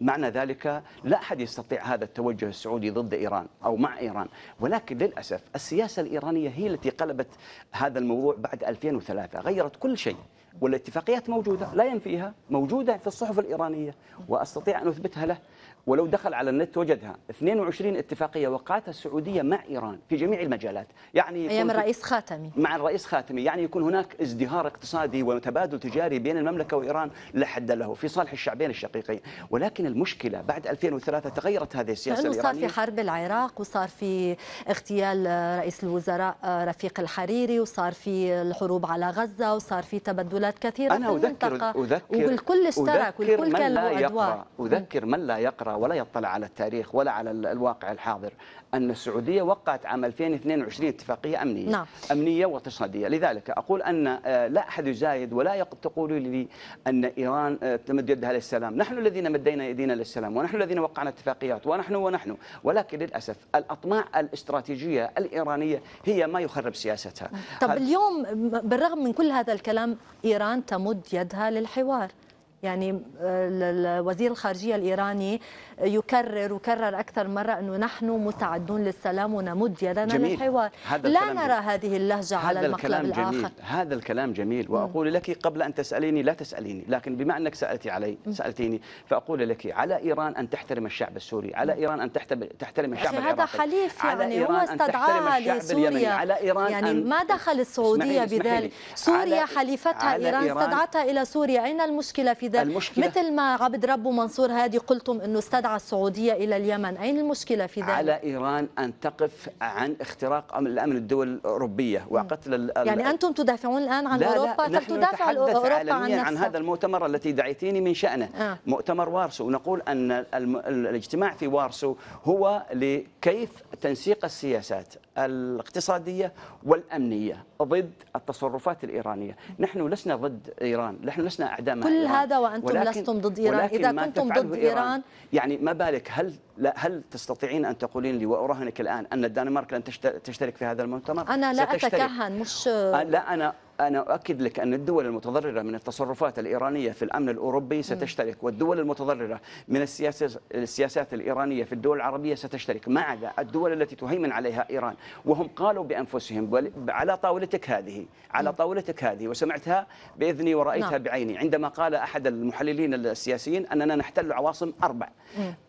معنى ذلك لا أحد يستطيع هذا التوجه السعودي ضد إيران أو مع إيران ولكن للأسف السياسة الإيرانية هي التي قلبت هذا الموضوع بعد 2003 غيرت كل شيء والاتفاقيات موجودة لا ينفيها موجودة في الصحف الإيرانية وأستطيع أن أثبتها له ولو دخل على النت وجدها 22 اتفاقيه وقعتها السعوديه مع ايران في جميع المجالات يعني ايام الرئيس خاتمي مع الرئيس خاتمي يعني يكون هناك ازدهار اقتصادي وتبادل تجاري بين المملكه وايران لا حد له في صالح الشعبين الشقيقين ولكن المشكله بعد 2003 تغيرت هذه السياسه لأنه الايرانيه صار في حرب العراق وصار في اغتيال رئيس الوزراء رفيق الحريري وصار في الحروب على غزه وصار في تبدلات كثيره أنا في المنطقه أذكر أذكر والكل اشترك والكل كان له ادوار اذكر من لا يقرا ولا يطلع على التاريخ ولا على الواقع الحاضر أن السعودية وقعت عام 2022 اتفاقية أمنية نعم. أمنية واقتصادية لذلك أقول أن آه، لا أحد يزايد ولا تقولوا لي أن إيران آه، تمد يدها للسلام نحن الذين مدينا يدينا للسلام ونحن الذين وقعنا اتفاقيات ونحن ونحن ولكن للأسف الأطماع الاستراتيجية الإيرانية هي ما يخرب سياستها طب اليوم بالرغم من كل هذا الكلام إيران تمد يدها للحوار يعني آه، وزير الخارجيه الايراني يكرر وكرر اكثر مره انه نحن متعدون للسلام ونمد يدنا للحوار لا نرى هذه اللهجه على المقلب الاخر جميل. هذا الكلام جميل واقول لك قبل ان تساليني لا تساليني لكن بما انك سألتي علي سالتيني فاقول لك على ايران ان تحترم الشعب السوري على ايران ان تحترم الشعب العراقي هذا حليف يعني هو استدعاها لسوريا على ايران يعني ما دخل السعوديه بذلك سوريا حليفتها ايران استدعتها الى سوريا اين المشكله في جديدة المشكلة مثل ما عبد رب منصور هادي قلتم أنه استدعى السعودية إلى اليمن أين المشكلة في ذلك؟ على إيران أن تقف عن اختراق الأمن الدول الأوروبية وقتل يعني أنتم تدافعون الآن عن لا أوروبا لا نحن تدافع أوروبا عن, نفسها. عن هذا المؤتمر التي دعيتيني من شأنه آه. مؤتمر وارسو نقول أن الاجتماع في وارسو هو لكيف تنسيق السياسات الاقتصادية والأمنية ضد التصرفات الإيرانية نحن لسنا ضد إيران نحن لسنا أعداء كل إيران. هذا وأنتم ولكن لستم ضد إيران إذا كنتم ضد إيران, إيران يعني ما بالك هل لا هل تستطيعين أن تقولين لي وأراهنك الآن أن الدنمارك لن تشترك في هذا المؤتمر أنا لا أتكهن مش أه، لا أنا أنا أؤكد لك أن الدول المتضررة من التصرفات الإيرانية في الأمن الأوروبي ستشترك والدول المتضررة من السياسات الإيرانية في الدول العربية ستشترك ما عدا الدول التي تهيمن عليها إيران وهم قالوا بأنفسهم على طاولتك هذه على طاولتك هذه وسمعتها بإذني ورأيتها نعم. بعيني عندما قال أحد المحللين السياسيين أننا نحتل عواصم أربع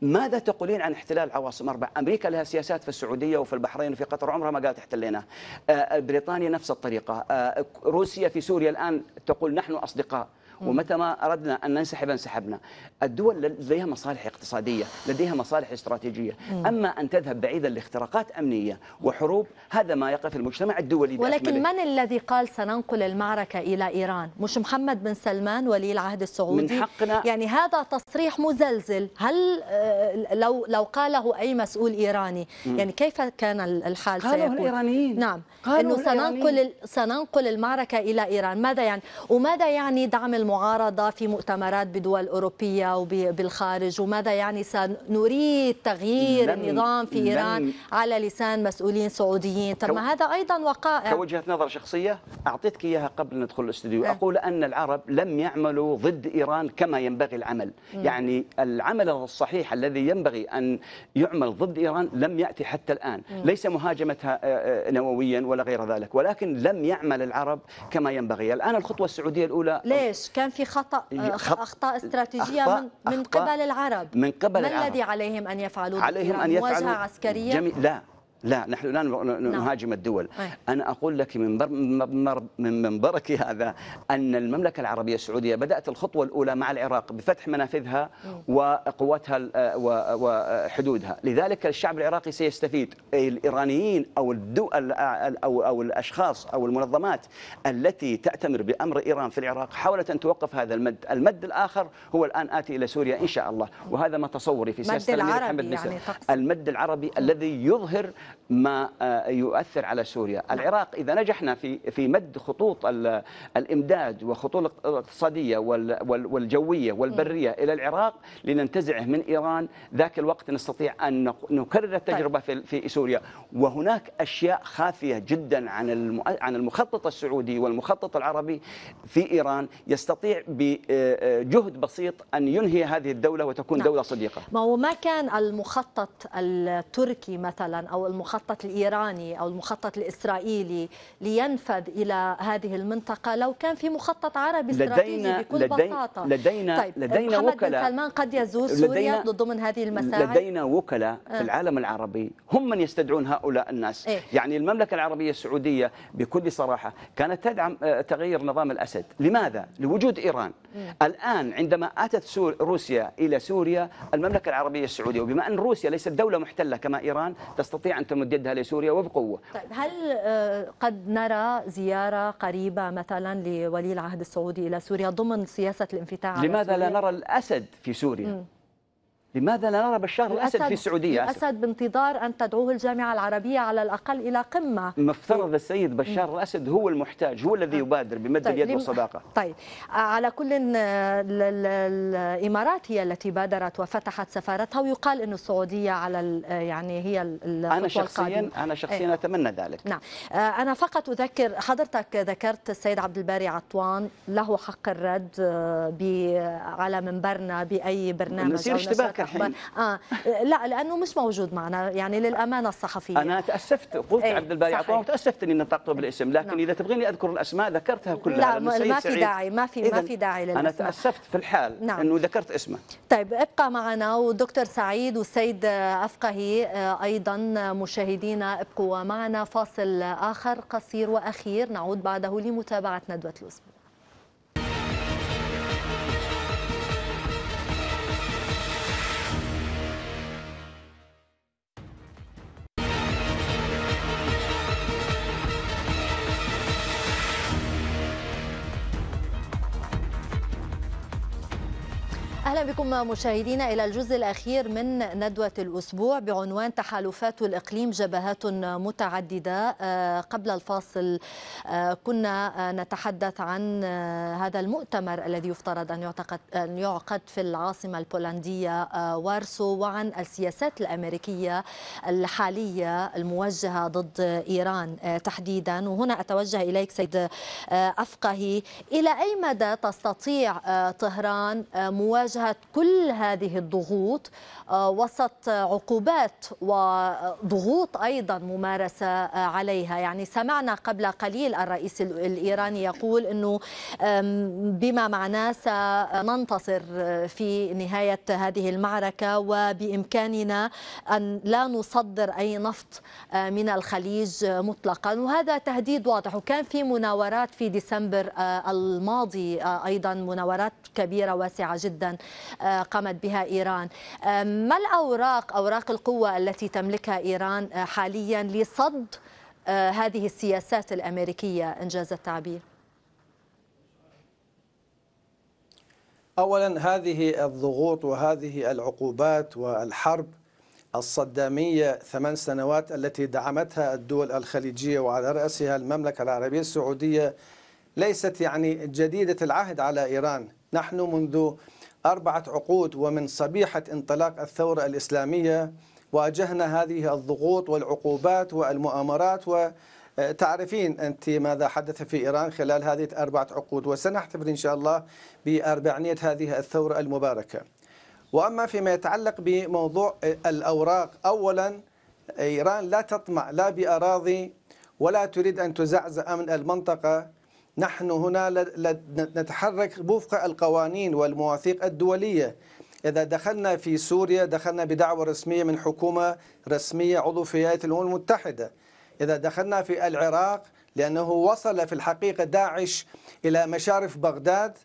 ماذا تقولين عن احتلال عواصم أربع أمريكا لها سياسات في السعودية وفي البحرين وفي قطر عمرها ما قالت احتلينا آه، بريطانيا نفس الطريقة آه، روسيا في سوريا الآن تقول نحن أصدقاء ومتى ما أردنا أن ننسحب انسحبنا الدول لديها مصالح اقتصادية لديها مصالح استراتيجية أما أن تذهب بعيدا لاختراقات أمنية وحروب هذا ما يقف المجتمع الدولي ولكن من الذي قال سننقل المعركة إلى إيران مش محمد بن سلمان ولي العهد السعودي من حقنا يعني هذا تصريح مزلزل هل آه، لو لو قاله أي مسؤول إيراني يعني كيف كان الحال قالوا سيكون الإيرانيين نعم قالوا أنه سننقل سننقل المعركة إلى إيران ماذا يعني وماذا يعني دعم الم المعارضة في مؤتمرات بدول أوروبية وبالخارج وماذا يعني سنريد تغيير النظام في إيران على لسان مسؤولين سعوديين طب ما هذا أيضا وقائع كوجهة نظر شخصية أعطيتك إياها قبل ندخل الاستوديو نعم. أقول أن العرب لم يعملوا ضد إيران كما ينبغي العمل يعني العمل الصحيح الذي ينبغي أن يعمل ضد إيران لم يأتي حتى الآن ليس مهاجمتها آه، آه، نوويا ولا غير ذلك ولكن لم يعمل العرب كما ينبغي الآن الخطوة السعودية الأولى ليش؟ كان في خطا آه، اخطاء استراتيجيه أخطاء من, من قبل العرب من قبل ما العرب. الذي عليهم ان يفعلوا عليهم ان يفعلوا مواجهه عسكريه جميل لا لا نحن لا نعم. نهاجم الدول أنا أقول لك من من منبرك هذا أن المملكة العربية السعودية بدأت الخطوة الأولى مع العراق بفتح منافذها وقوتها وحدودها لذلك الشعب العراقي سيستفيد الإيرانيين أو الدول أو, أو الأشخاص أو المنظمات التي تأتمر بأمر إيران في العراق حاولت أن توقف هذا المد المد الآخر هو الآن آتي إلى سوريا إن شاء الله وهذا ما تصوري في سياسة العربي يعني المد العربي الذي يظهر ما آه، يؤثر على سوريا نعم. العراق إذا نجحنا في في مد خطوط الإمداد وخطوط الاقتصادية والجوية والبرية إلى العراق لننتزعه من إيران ذاك الوقت نستطيع أن نكرر طيب. التجربة في في سوريا وهناك أشياء خافية جدا عن عن المخطط السعودي والمخطط العربي في إيران يستطيع بجهد آه، آه، بسيط أن ينهي هذه الدولة وتكون نعم. دولة صديقة ما هو ما كان المخطط التركي مثلا أو المخطط الإيراني أو المخطط الإسرائيلي لينفذ إلى هذه المنطقة لو كان في مخطط عربي إسرائيلي بكل لدينا بساطة لدينا طيب لدينا وكلاء سلمان قد يزور سوريا ضمن هذه المساعي لدينا وكلاء في آه. العالم العربي هم من يستدعون هؤلاء الناس إيه؟ يعني المملكة العربية السعودية بكل صراحة كانت تدعم آه، تغيير نظام الأسد لماذا؟ لوجود إيران مم. الآن عندما أتت روسيا إلى سوريا المملكة العربية السعودية وبما أن روسيا ليست دولة محتلة كما إيران تستطيع أن يدها لسوريا وبقوة طيب هل آه، قد نرى زيارة قريبة مثلا لولي العهد السعودي إلى سوريا ضمن سياسة الانفتاح لماذا لا نرى الأسد في سوريا؟ م. لماذا لا نرى بشار الأسد في السعودية الأسد بانتظار أن تدعوه الجامعة العربية على الأقل إلى قمة مفترض السيد بشار الأسد هو المحتاج هو الذي آه. يبادر بمد طيب اليد والصداقة طيب على كل الإمارات هي التي بادرت وفتحت سفارتها ويقال أن السعودية على يعني هي أنا شخصيا أنا شخصيا إيه. أتمنى ذلك نعم آه، أنا فقط أذكر حضرتك ذكرت السيد عبد الباري عطوان له حق الرد آه، على منبرنا بأي برنامج نصير اشتباك الحين اه لا لانه مش موجود معنا يعني للامانه الصحفيه انا تاسفت قلت ايه عبد الباري عطوه وتاسفت اني نطقته بالاسم لكن نعم. اذا تبغيني اذكر الاسماء ذكرتها كلها لا ما في داعي ما في ما في داعي للاسماء انا تاسفت في الحال نعم. انه ذكرت اسمه طيب ابقى معنا ودكتور سعيد والسيد افقهي آه، ايضا مشاهدينا ابقوا معنا فاصل اخر قصير واخير نعود بعده لمتابعه ندوه الاسبوع أهلا بكم مشاهدينا إلى الجزء الأخير من ندوة الأسبوع بعنوان تحالفات الإقليم جبهات متعددة آه، قبل الفاصل آه، كنا آه، نتحدث عن هذا المؤتمر الذي يفترض أن يعقد في العاصمة البولندية وارسو وعن السياسات الأمريكية الحالية الموجهة ضد إيران تحديدا وهنا أتوجه إليك سيد أفقهي إلى أي مدى تستطيع طهران مواجهة واجهت كل هذه الضغوط آه، وسط عقوبات وضغوط أيضا ممارسة آه، عليها يعني سمعنا قبل قليل الرئيس الإيراني يقول أنه بما معناه سننتصر آه، في نهاية هذه المعركة وبإمكاننا أن لا نصدر أي نفط من الخليج مطلقا وهذا تهديد واضح وكان في مناورات في ديسمبر الماضي أيضا مناورات كبيرة واسعة جدا آه، قامت بها إيران آه، ما الأوراق أوراق القوة التي تملكها إيران آه، حاليا لصد هذه السياسات الأمريكية إنجاز التعبير اولا هذه الضغوط وهذه العقوبات والحرب الصداميه ثمان سنوات التي دعمتها الدول الخليجيه وعلى راسها المملكه العربيه السعوديه ليست يعني جديده العهد على ايران، نحن منذ أربعة عقود ومن صبيحة انطلاق الثورة الإسلامية واجهنا هذه الضغوط والعقوبات والمؤامرات وتعرفين أنت ماذا حدث في إيران خلال هذه الأربعة عقود وسنحتفل إن شاء الله بأربعينية هذه الثورة المباركة وأما فيما يتعلق بموضوع الأوراق أولا إيران لا تطمع لا بأراضي ولا تريد أن تزعزع أمن المنطقة نحن هنا نتحرك وفق القوانين والمواثيق الدولية إذا دخلنا في سوريا دخلنا بدعوة رسمية من حكومة رسمية عضو في هيئة الأمم المتحدة إذا دخلنا في العراق لأنه وصل في الحقيقة داعش إلى مشارف بغداد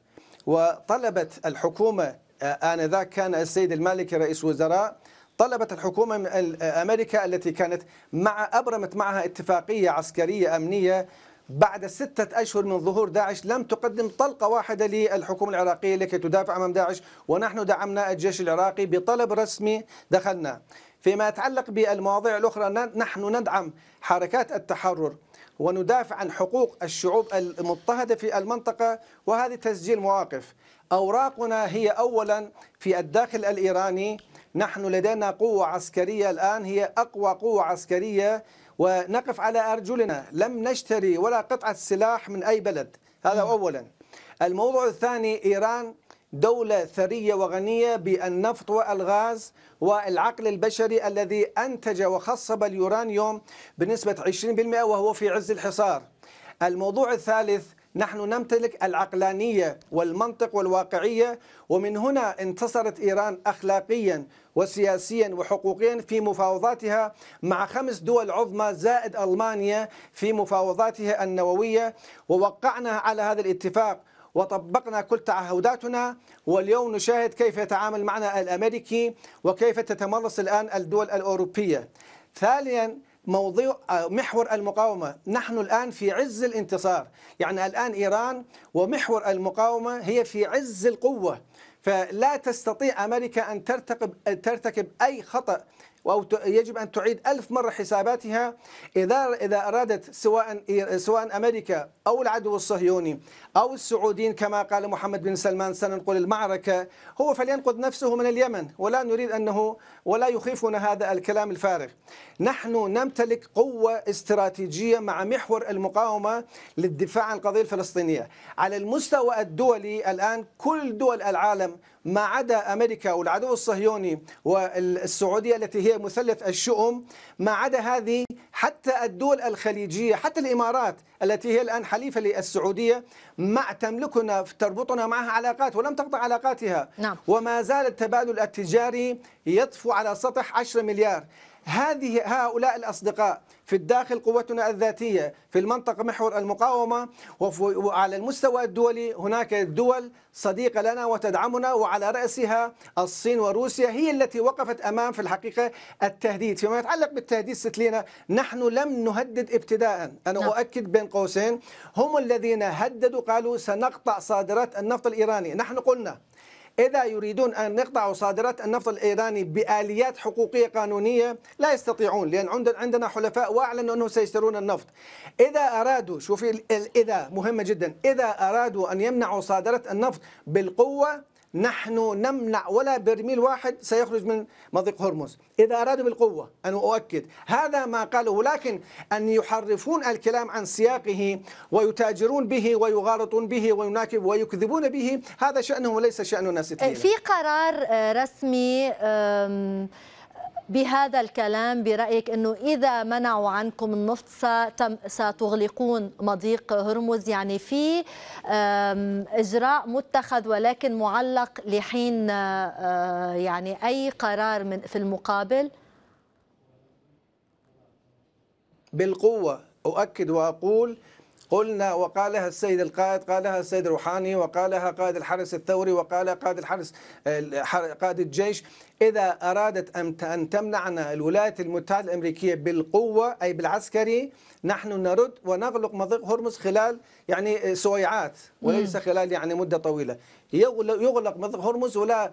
وطلبت الحكومة آه، آنذاك كان السيد المالكي رئيس وزراء طلبت الحكومة آه، أمريكا التي كانت مع أبرمت معها اتفاقية عسكرية أمنية بعد ستة أشهر من ظهور داعش لم تقدم طلقة واحدة للحكومة العراقية لكي تدافع أمام داعش ونحن دعمنا الجيش العراقي بطلب رسمي دخلنا فيما يتعلق بالمواضيع الأخرى نحن ندعم حركات التحرر وندافع عن حقوق الشعوب المضطهدة في المنطقة وهذه تسجيل مواقف أوراقنا هي أولا في الداخل الإيراني نحن لدينا قوة عسكرية الآن هي أقوى قوة عسكرية ونقف على أرجلنا لم نشتري ولا قطعة سلاح من أي بلد هذا م. نعم. أولا الموضوع الثاني إيران دولة ثرية وغنية بالنفط والغاز والعقل البشري الذي أنتج وخصب اليورانيوم بنسبة 20% وهو في عز الحصار الموضوع الثالث نحن نمتلك العقلانية والمنطق والواقعية ومن هنا انتصرت إيران أخلاقيا وسياسيا وحقوقيا في مفاوضاتها مع خمس دول عظمى زائد ألمانيا في مفاوضاتها النووية ووقعنا على هذا الاتفاق وطبقنا كل تعهداتنا واليوم نشاهد كيف يتعامل معنا الامريكي وكيف تتمرس الان الدول الاوروبيه. ثانيا موضوع آه، محور المقاومة نحن الآن في عز الانتصار يعني الآن إيران ومحور المقاومة هي في عز القوة فلا تستطيع أمريكا أن ترتكب, ترتكب أي خطأ أو يجب أن تعيد ألف مرة حساباتها إذا إذا أرادت سواء سواء أمريكا أو العدو الصهيوني أو السعوديين كما قال محمد بن سلمان سننقل المعركة هو فلينقذ نفسه من اليمن ولا نريد أنه ولا يخيفنا هذا الكلام الفارغ نحن نمتلك قوة استراتيجية مع محور المقاومة للدفاع عن القضية الفلسطينية على المستوى الدولي الآن كل دول العالم ما عدا أمريكا والعدو الصهيوني والسعودية التي هي مثلث الشؤم ما عدا هذه حتى الدول الخليجية حتى الإمارات التي هي الآن حليفة للسعودية ما تملكنا تربطنا معها علاقات ولم تقطع علاقاتها نعم. وما زال التبادل التجاري يطفو على سطح 10 مليار هذه هؤلاء الأصدقاء في الداخل قوتنا الذاتية في المنطقة محور المقاومة وعلى المستوى الدولي هناك دول صديقة لنا وتدعمنا وعلى رأسها الصين وروسيا هي التي وقفت أمام في الحقيقة التهديد فيما يتعلق بالتهديد ستلينا نحن لم نهدد ابتداء أنا نعم. أؤكد بين قوسين هم الذين هددوا قالوا سنقطع صادرات النفط الإيراني نحن قلنا إذا يريدون أن يقطعوا صادرات النفط الإيراني بآليات حقوقية قانونية لا يستطيعون لأن عندنا حلفاء وأعلنوا أنه سيشترون النفط إذا أرادوا شوفي إذا مهمة جدا إذا أرادوا أن يمنعوا صادرة النفط بالقوة نحن نمنع ولا برميل واحد سيخرج من مضيق هرمز إذا أرادوا بالقوة أنا أؤكد هذا ما قاله ولكن أن يحرفون الكلام عن سياقه ويتاجرون به ويغالطون به ويناكب ويكذبون به هذا شأنهم وليس شأن الناس إيه، في قرار آه، رسمي بهذا الكلام برأيك أنه إذا منعوا عنكم النفط ستغلقون مضيق هرمز يعني في إجراء متخذ ولكن معلق لحين آه، آه، يعني أي قرار من في المقابل بالقوة أؤكد وأقول قلنا وقالها السيد القائد قالها السيد روحاني وقالها قائد الحرس الثوري وقال قائد الحرس قائد الجيش إذا أرادت أن تمنعنا الولايات المتحدة الأمريكية بالقوة أي بالعسكري نحن نرد ونغلق مضيق هرمز خلال يعني سويعات وليس خلال يعني مدة طويلة يغلق مضيق هرمز ولا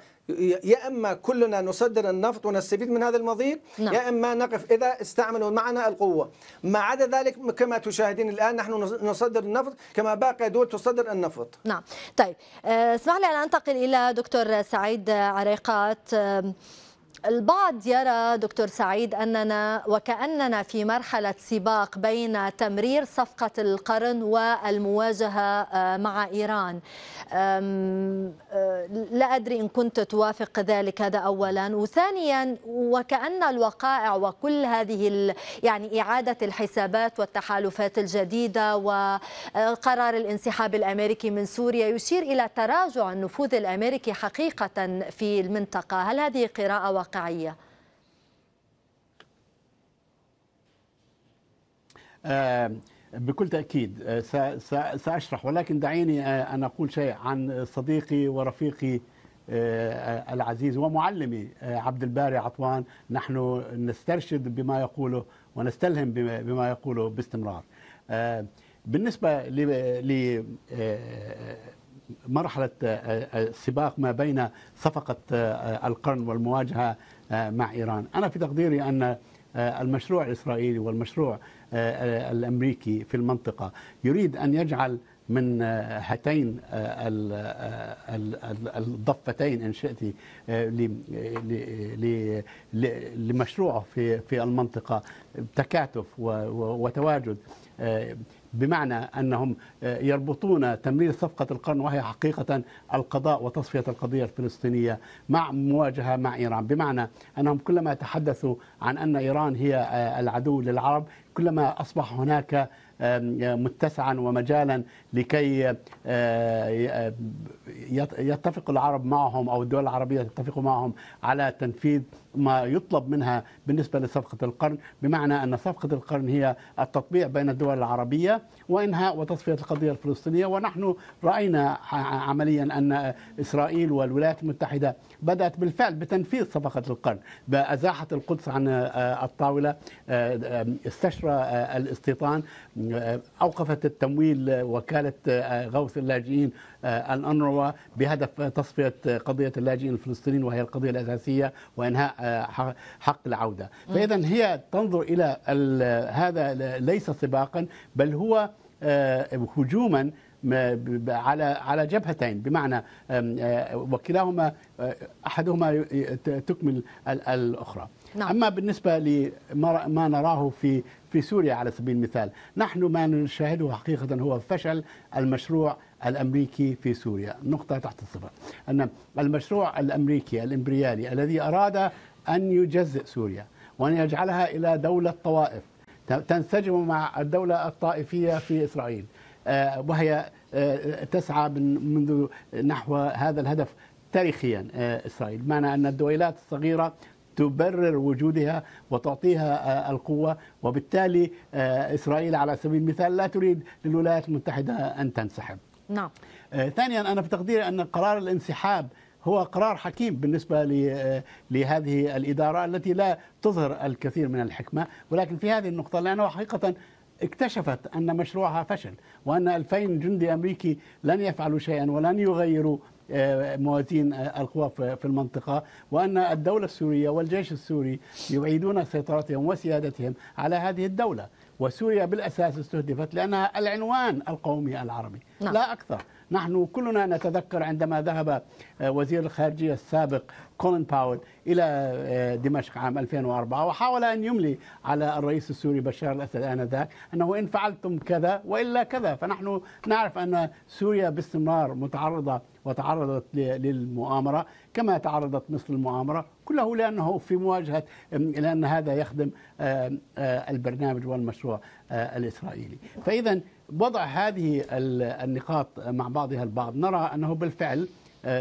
يا اما كلنا نصدر النفط ونستفيد من هذا المضيق نعم. يا اما نقف اذا استعملوا معنا القوه ما عدا ذلك كما تشاهدين الان نحن نصدر النفط كما باقي دول تصدر النفط نعم طيب آه، اسمح لي ان انتقل الى دكتور سعيد عريقات البعض يرى دكتور سعيد أننا وكأننا في مرحلة سباق بين تمرير صفقة القرن والمواجهة آه، مع إيران آه، لا أدري إن كنت توافق ذلك هذا أولا وثانيا وكأن الوقائع وكل هذه يعني إعادة الحسابات والتحالفات الجديدة وقرار آه، الانسحاب الأمريكي من سوريا يشير إلى تراجع النفوذ الأمريكي حقيقة في المنطقة هل هذه قراءة الواقعية آه، بكل تأكيد آه، سأشرح ولكن دعيني آه، أن أقول شيء عن صديقي ورفيقي العزيز ومعلمي عبد الباري عطوان نحن نسترشد بما يقوله ونستلهم بما يقوله باستمرار بالنسبة ل مرحلة آه، آه، آه، السباق ما بين صفقة القرن والمواجهة مع إيران أنا في تقديري أن المشروع الإسرائيلي والمشروع الأمريكي في المنطقة يريد أن يجعل من هاتين الضفتين ان شئت لمشروعه في في المنطقه تكاتف وتواجد بمعنى أنهم آه، يربطون تمرير صفقة القرن وهي حقيقة القضاء وتصفية القضية الفلسطينية مع مواجهة مع إيران بمعنى أنهم كلما تحدثوا عن أن إيران هي آه، العدو للعرب كلما أصبح هناك متسعا ومجالا لكي آه، يتفق العرب معهم او الدول العربيه تتفق معهم على تنفيذ ما يطلب منها بالنسبة لصفقة القرن بمعنى أن صفقة القرن هي التطبيع بين الدول العربية وإنهاء وتصفية القضية الفلسطينية ونحن رأينا عمليا أن إسرائيل والولايات المتحدة بدأت بالفعل بتنفيذ صفقة القرن بأزاحة القدس عن آه، الطاولة آه، استشرى آه، الاستيطان أوقفت التمويل وكالة غوث اللاجئين الأنروا آه، بهدف تصفية قضية اللاجئين الفلسطينيين وهي القضية الأساسية وإنهاء آه، حق العودة فإذا هي تنظر إلى هذا ليس سباقا بل هو آه، هجوما على على جبهتين بمعنى وكلاهما احدهما تكمل الاخرى نعم. اما بالنسبه لما نراه في في سوريا على سبيل المثال نحن ما نشاهده حقيقه هو فشل المشروع الامريكي في سوريا، نقطه تحت الصفر. ان المشروع الامريكي الامبريالي الذي اراد ان يجزئ سوريا وان يجعلها الى دوله طوائف تنسجم مع الدوله الطائفيه في اسرائيل آه، وهي آه، تسعى من منذ نحو هذا الهدف تاريخيا آه، اسرائيل، معنى ان الدويلات الصغيره تبرر وجودها وتعطيها القوه وبالتالي اسرائيل على سبيل المثال لا تريد للولايات المتحده ان تنسحب نعم آه، ثانيا أنا في تقديري أن قرار الانسحاب هو قرار حكيم بالنسبة آه، لهذه الإدارة التي لا تظهر الكثير من الحكمة ولكن في هذه النقطة لأنه حقيقة اكتشفت أن مشروعها فشل وأن 2000 جندي أمريكي لن يفعلوا شيئا ولن يغيروا موازين القوى في المنطقة وأن الدولة السورية والجيش السوري يعيدون سيطرتهم وسيادتهم على هذه الدولة وسوريا بالأساس استهدفت لأنها العنوان القومي العربي نعم. لا أكثر نحن كلنا نتذكر عندما ذهب آه، وزير الخارجية السابق كولن باول إلى آه، دمشق عام 2004 وحاول أن يملي على الرئيس السوري بشار الأسد آنذاك أنه إن فعلتم كذا وإلا كذا فنحن نعرف أن سوريا باستمرار متعرضة وتعرضت للمؤامرة كما تعرضت مصر للمؤامرة كله لأنه في مواجهة لأن هذا يخدم آه، آه، البرنامج والمشروع آه، الإسرائيلي فإذا وضع هذه النقاط مع بعضها البعض نرى أنه بالفعل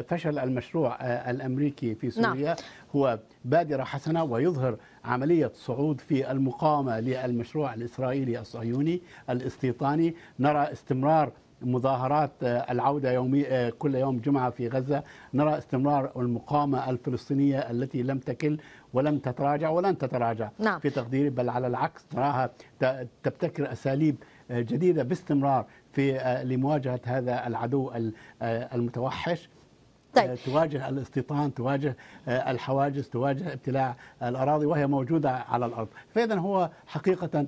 فشل المشروع الامريكي في نعم. سوريا نعم. هو بادره حسنه ويظهر عمليه صعود في المقاومه للمشروع الاسرائيلي الصهيوني الاستيطاني نرى استمرار مظاهرات آه، العودة يومي آه، كل يوم جمعة في غزة نرى استمرار المقاومة الفلسطينية التي لم تكل ولم تتراجع ولن تتراجع نعم. في تقديري بل على العكس نراها تبتكر أساليب آه، جديدة باستمرار في لمواجهة هذا العدو المتوحش طيب. تواجه الاستيطان تواجه الحواجز تواجه ابتلاع الأراضي وهي موجودة على الأرض فإذا هو حقيقة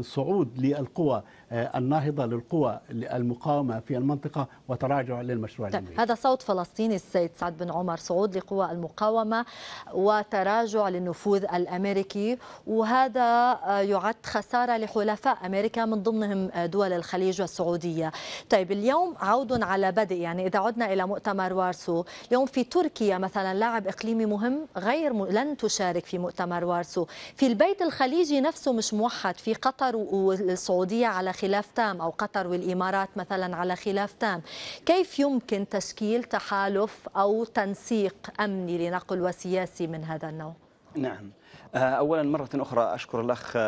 صعود للقوى آه، الناهضة للقوى المقاومة في المنطقة وتراجع للمشروع طيب، الامريكي. هذا صوت فلسطيني السيد سعد بن عمر صعود لقوى المقاومة وتراجع للنفوذ الأمريكي وهذا آه، يعد خسارة لحلفاء أمريكا من ضمنهم آه، دول الخليج والسعودية طيب اليوم عود على بدء يعني إذا عدنا إلى مؤتمر وارسو اليوم في تركيا مثلا لاعب إقليمي مهم غير م... لن تشارك في مؤتمر وارسو في البيت الخليجي نفسه مش موحد في قطر والسعودية على خلاف تام أو قطر والإمارات مثلا على خلاف تام كيف يمكن تشكيل تحالف أو تنسيق أمني لنقل وسياسي من هذا النوع؟ نعم آه، أولا مرة أخرى أشكر الأخ آه،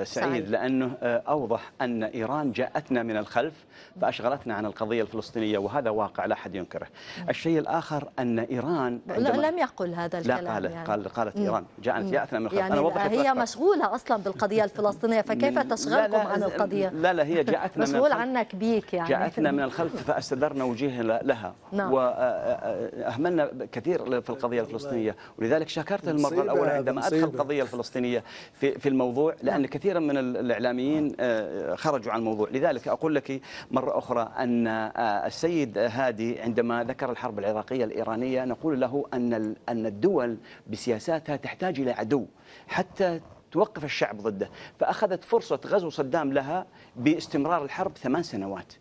آه، سعيد لأنه أوضح أن إيران جاءتنا من الخلف فأشغلتنا عن القضية الفلسطينية وهذا واقع لا أحد ينكره الشيء الآخر أن إيران لم يقل هذا الكلام لا يعني. قالت, يعني. قالت, قالت إيران جاءت جاءتنا من الخلف يعني أنا وضحت هي الأخر. مشغولة أصلا بالقضية الفلسطينية فكيف تشغلكم عن القضية لا لا هي جاءتنا مشغول عنك بيك يعني جاءتنا من *laughs* الخلف فأستدرنا وجيه لها نعم. وأهملنا كثير في القضية الفلسطينية ولذلك شكرت المرة الأولى عندما أدخل القضيه الفلسطينيه في في الموضوع لان كثيرا من الاعلاميين آه، خرجوا عن الموضوع لذلك اقول لك مره اخرى ان آه، السيد هادي عندما ذكر الحرب العراقيه الايرانيه نقول له ان ان الدول بسياساتها تحتاج الى عدو حتى توقف الشعب ضده فأخذت فرصة غزو صدام لها باستمرار الحرب ثمان سنوات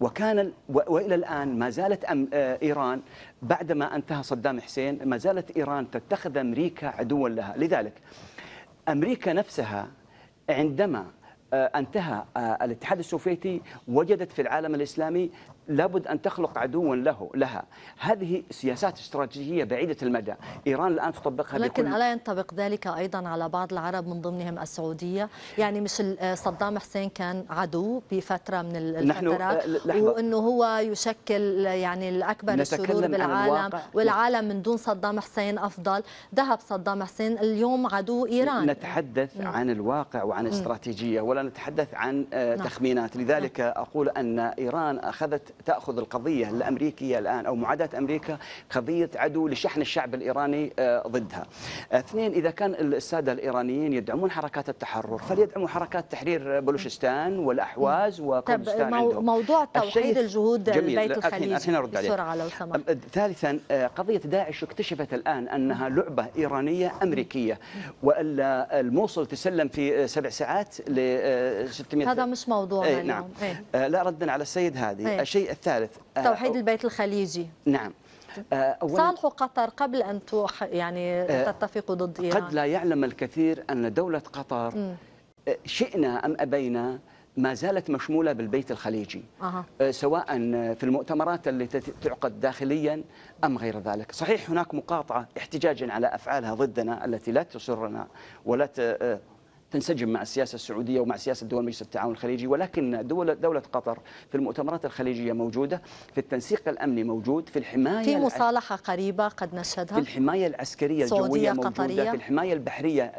وكان وإلى الآن ما زالت ايران آه، إيران بعدما انتهى صدام حسين ما زالت إيران تتخذ أمريكا عدوا لها لذلك أمريكا نفسها عندما آه، انتهى آه، الاتحاد السوفيتي وجدت في العالم الإسلامي لابد ان تخلق عدوا له لها هذه سياسات استراتيجيه بعيده المدى ايران الان تطبقها لكن بكل... الا ينطبق ذلك ايضا على بعض العرب من ضمنهم السعوديه يعني مش آه، صدام حسين كان عدو بفتره من آه، الفترات نحن... وانه هو يشكل آه، يعني الاكبر الشرور بالعالم والعالم نعم. من دون صدام حسين افضل ذهب صدام حسين اليوم عدو ايران نتحدث م. عن الواقع وعن استراتيجيه ولا نتحدث عن نعم. تخمينات لذلك نعم. اقول ان ايران اخذت تاخذ القضيه الامريكيه الان او معاداه امريكا قضيه عدو لشحن الشعب الايراني آه، ضدها. اثنين اذا كان الساده الايرانيين يدعمون حركات التحرر فليدعموا حركات تحرير بلوشستان والاحواز وكردستان طب عندهم. موضوع توحيد الجهود جميل. البيت الخليجي بسرعه لو سمحت. ثالثا آه، قضيه داعش اكتشفت الان انها لعبه ايرانيه امريكيه والا الموصل تسلم في سبع ساعات ل 600 آه، هذا مش موضوعنا إيه، اليوم. نعم. ايه. لا ردا على السيد هذه إيه. الشيء الشيء الثالث آه، توحيد البيت الخليجي نعم آه، صالح صالحوا قطر قبل أن توح يعني آه، تتفقوا ضد إيران قد لا يعلم الكثير أن دولة قطر شئنا أم أبينا ما زالت مشمولة بالبيت الخليجي أه. سواء في المؤتمرات التي تعقد داخليا أم غير ذلك صحيح هناك مقاطعة احتجاجا على أفعالها ضدنا التي لا تسرنا ولا تنسجم مع السياسة السعودية ومع سياسة دول مجلس التعاون الخليجي ولكن دول دولة قطر في المؤتمرات الخليجية موجودة في التنسيق الأمني موجود في الحماية في مصالحة قريبة قد نشهدها في الحماية العسكرية الجوية موجودة قطرية. في الحماية البحرية أه.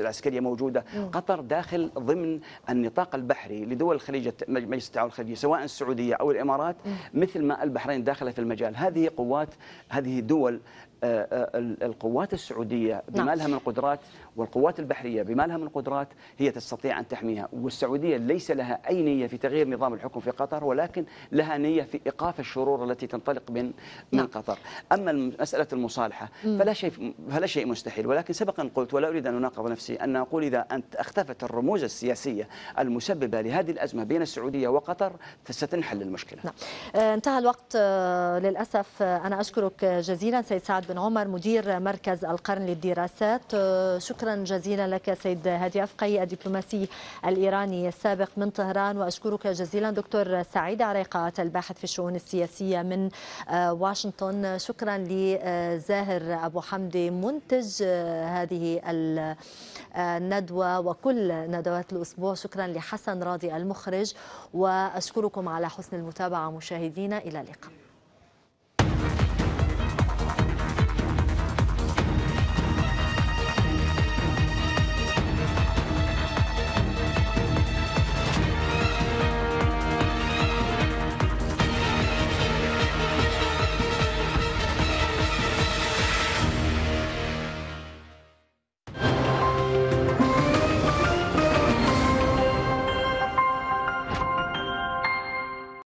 العسكرية موجودة م. قطر داخل ضمن النطاق البحري لدول الخليج مجلس التعاون الخليجي سواء السعودية أو الإمارات م. مثل ما البحرين داخلة في المجال هذه قوات هذه دول آه، آه، القوات السعودية نعم. بما لها من قدرات والقوات البحرية بما لها من قدرات هي تستطيع أن تحميها والسعودية ليس لها أي نية في تغيير نظام الحكم في قطر ولكن لها نية في إيقاف الشرور التي تنطلق من من نعم. قطر أما مسألة المصالحة فلا شيء فلا شيء مستحيل ولكن سبقا قلت ولا أريد أن أناقض نفسي أن أقول إذا أنت اختفت الرموز السياسية المسببة لهذه الأزمة بين السعودية وقطر فستنحل المشكلة نعم. آه، انتهى الوقت آه، للأسف آه، أنا أشكرك جزيلا سيد سعد بن عمر مدير مركز القرن للدراسات شكرا شكرا جزيلا لك سيد هادي أفقي الدبلوماسي الإيراني السابق من طهران وأشكرك جزيلا دكتور سعيد عريقات الباحث في الشؤون السياسية من آه، واشنطن شكرا لزاهر أبو حمدي منتج آه، هذه الندوة آه، وكل ندوات الأسبوع شكرا لحسن راضي المخرج وأشكركم على حسن المتابعة مشاهدينا إلى اللقاء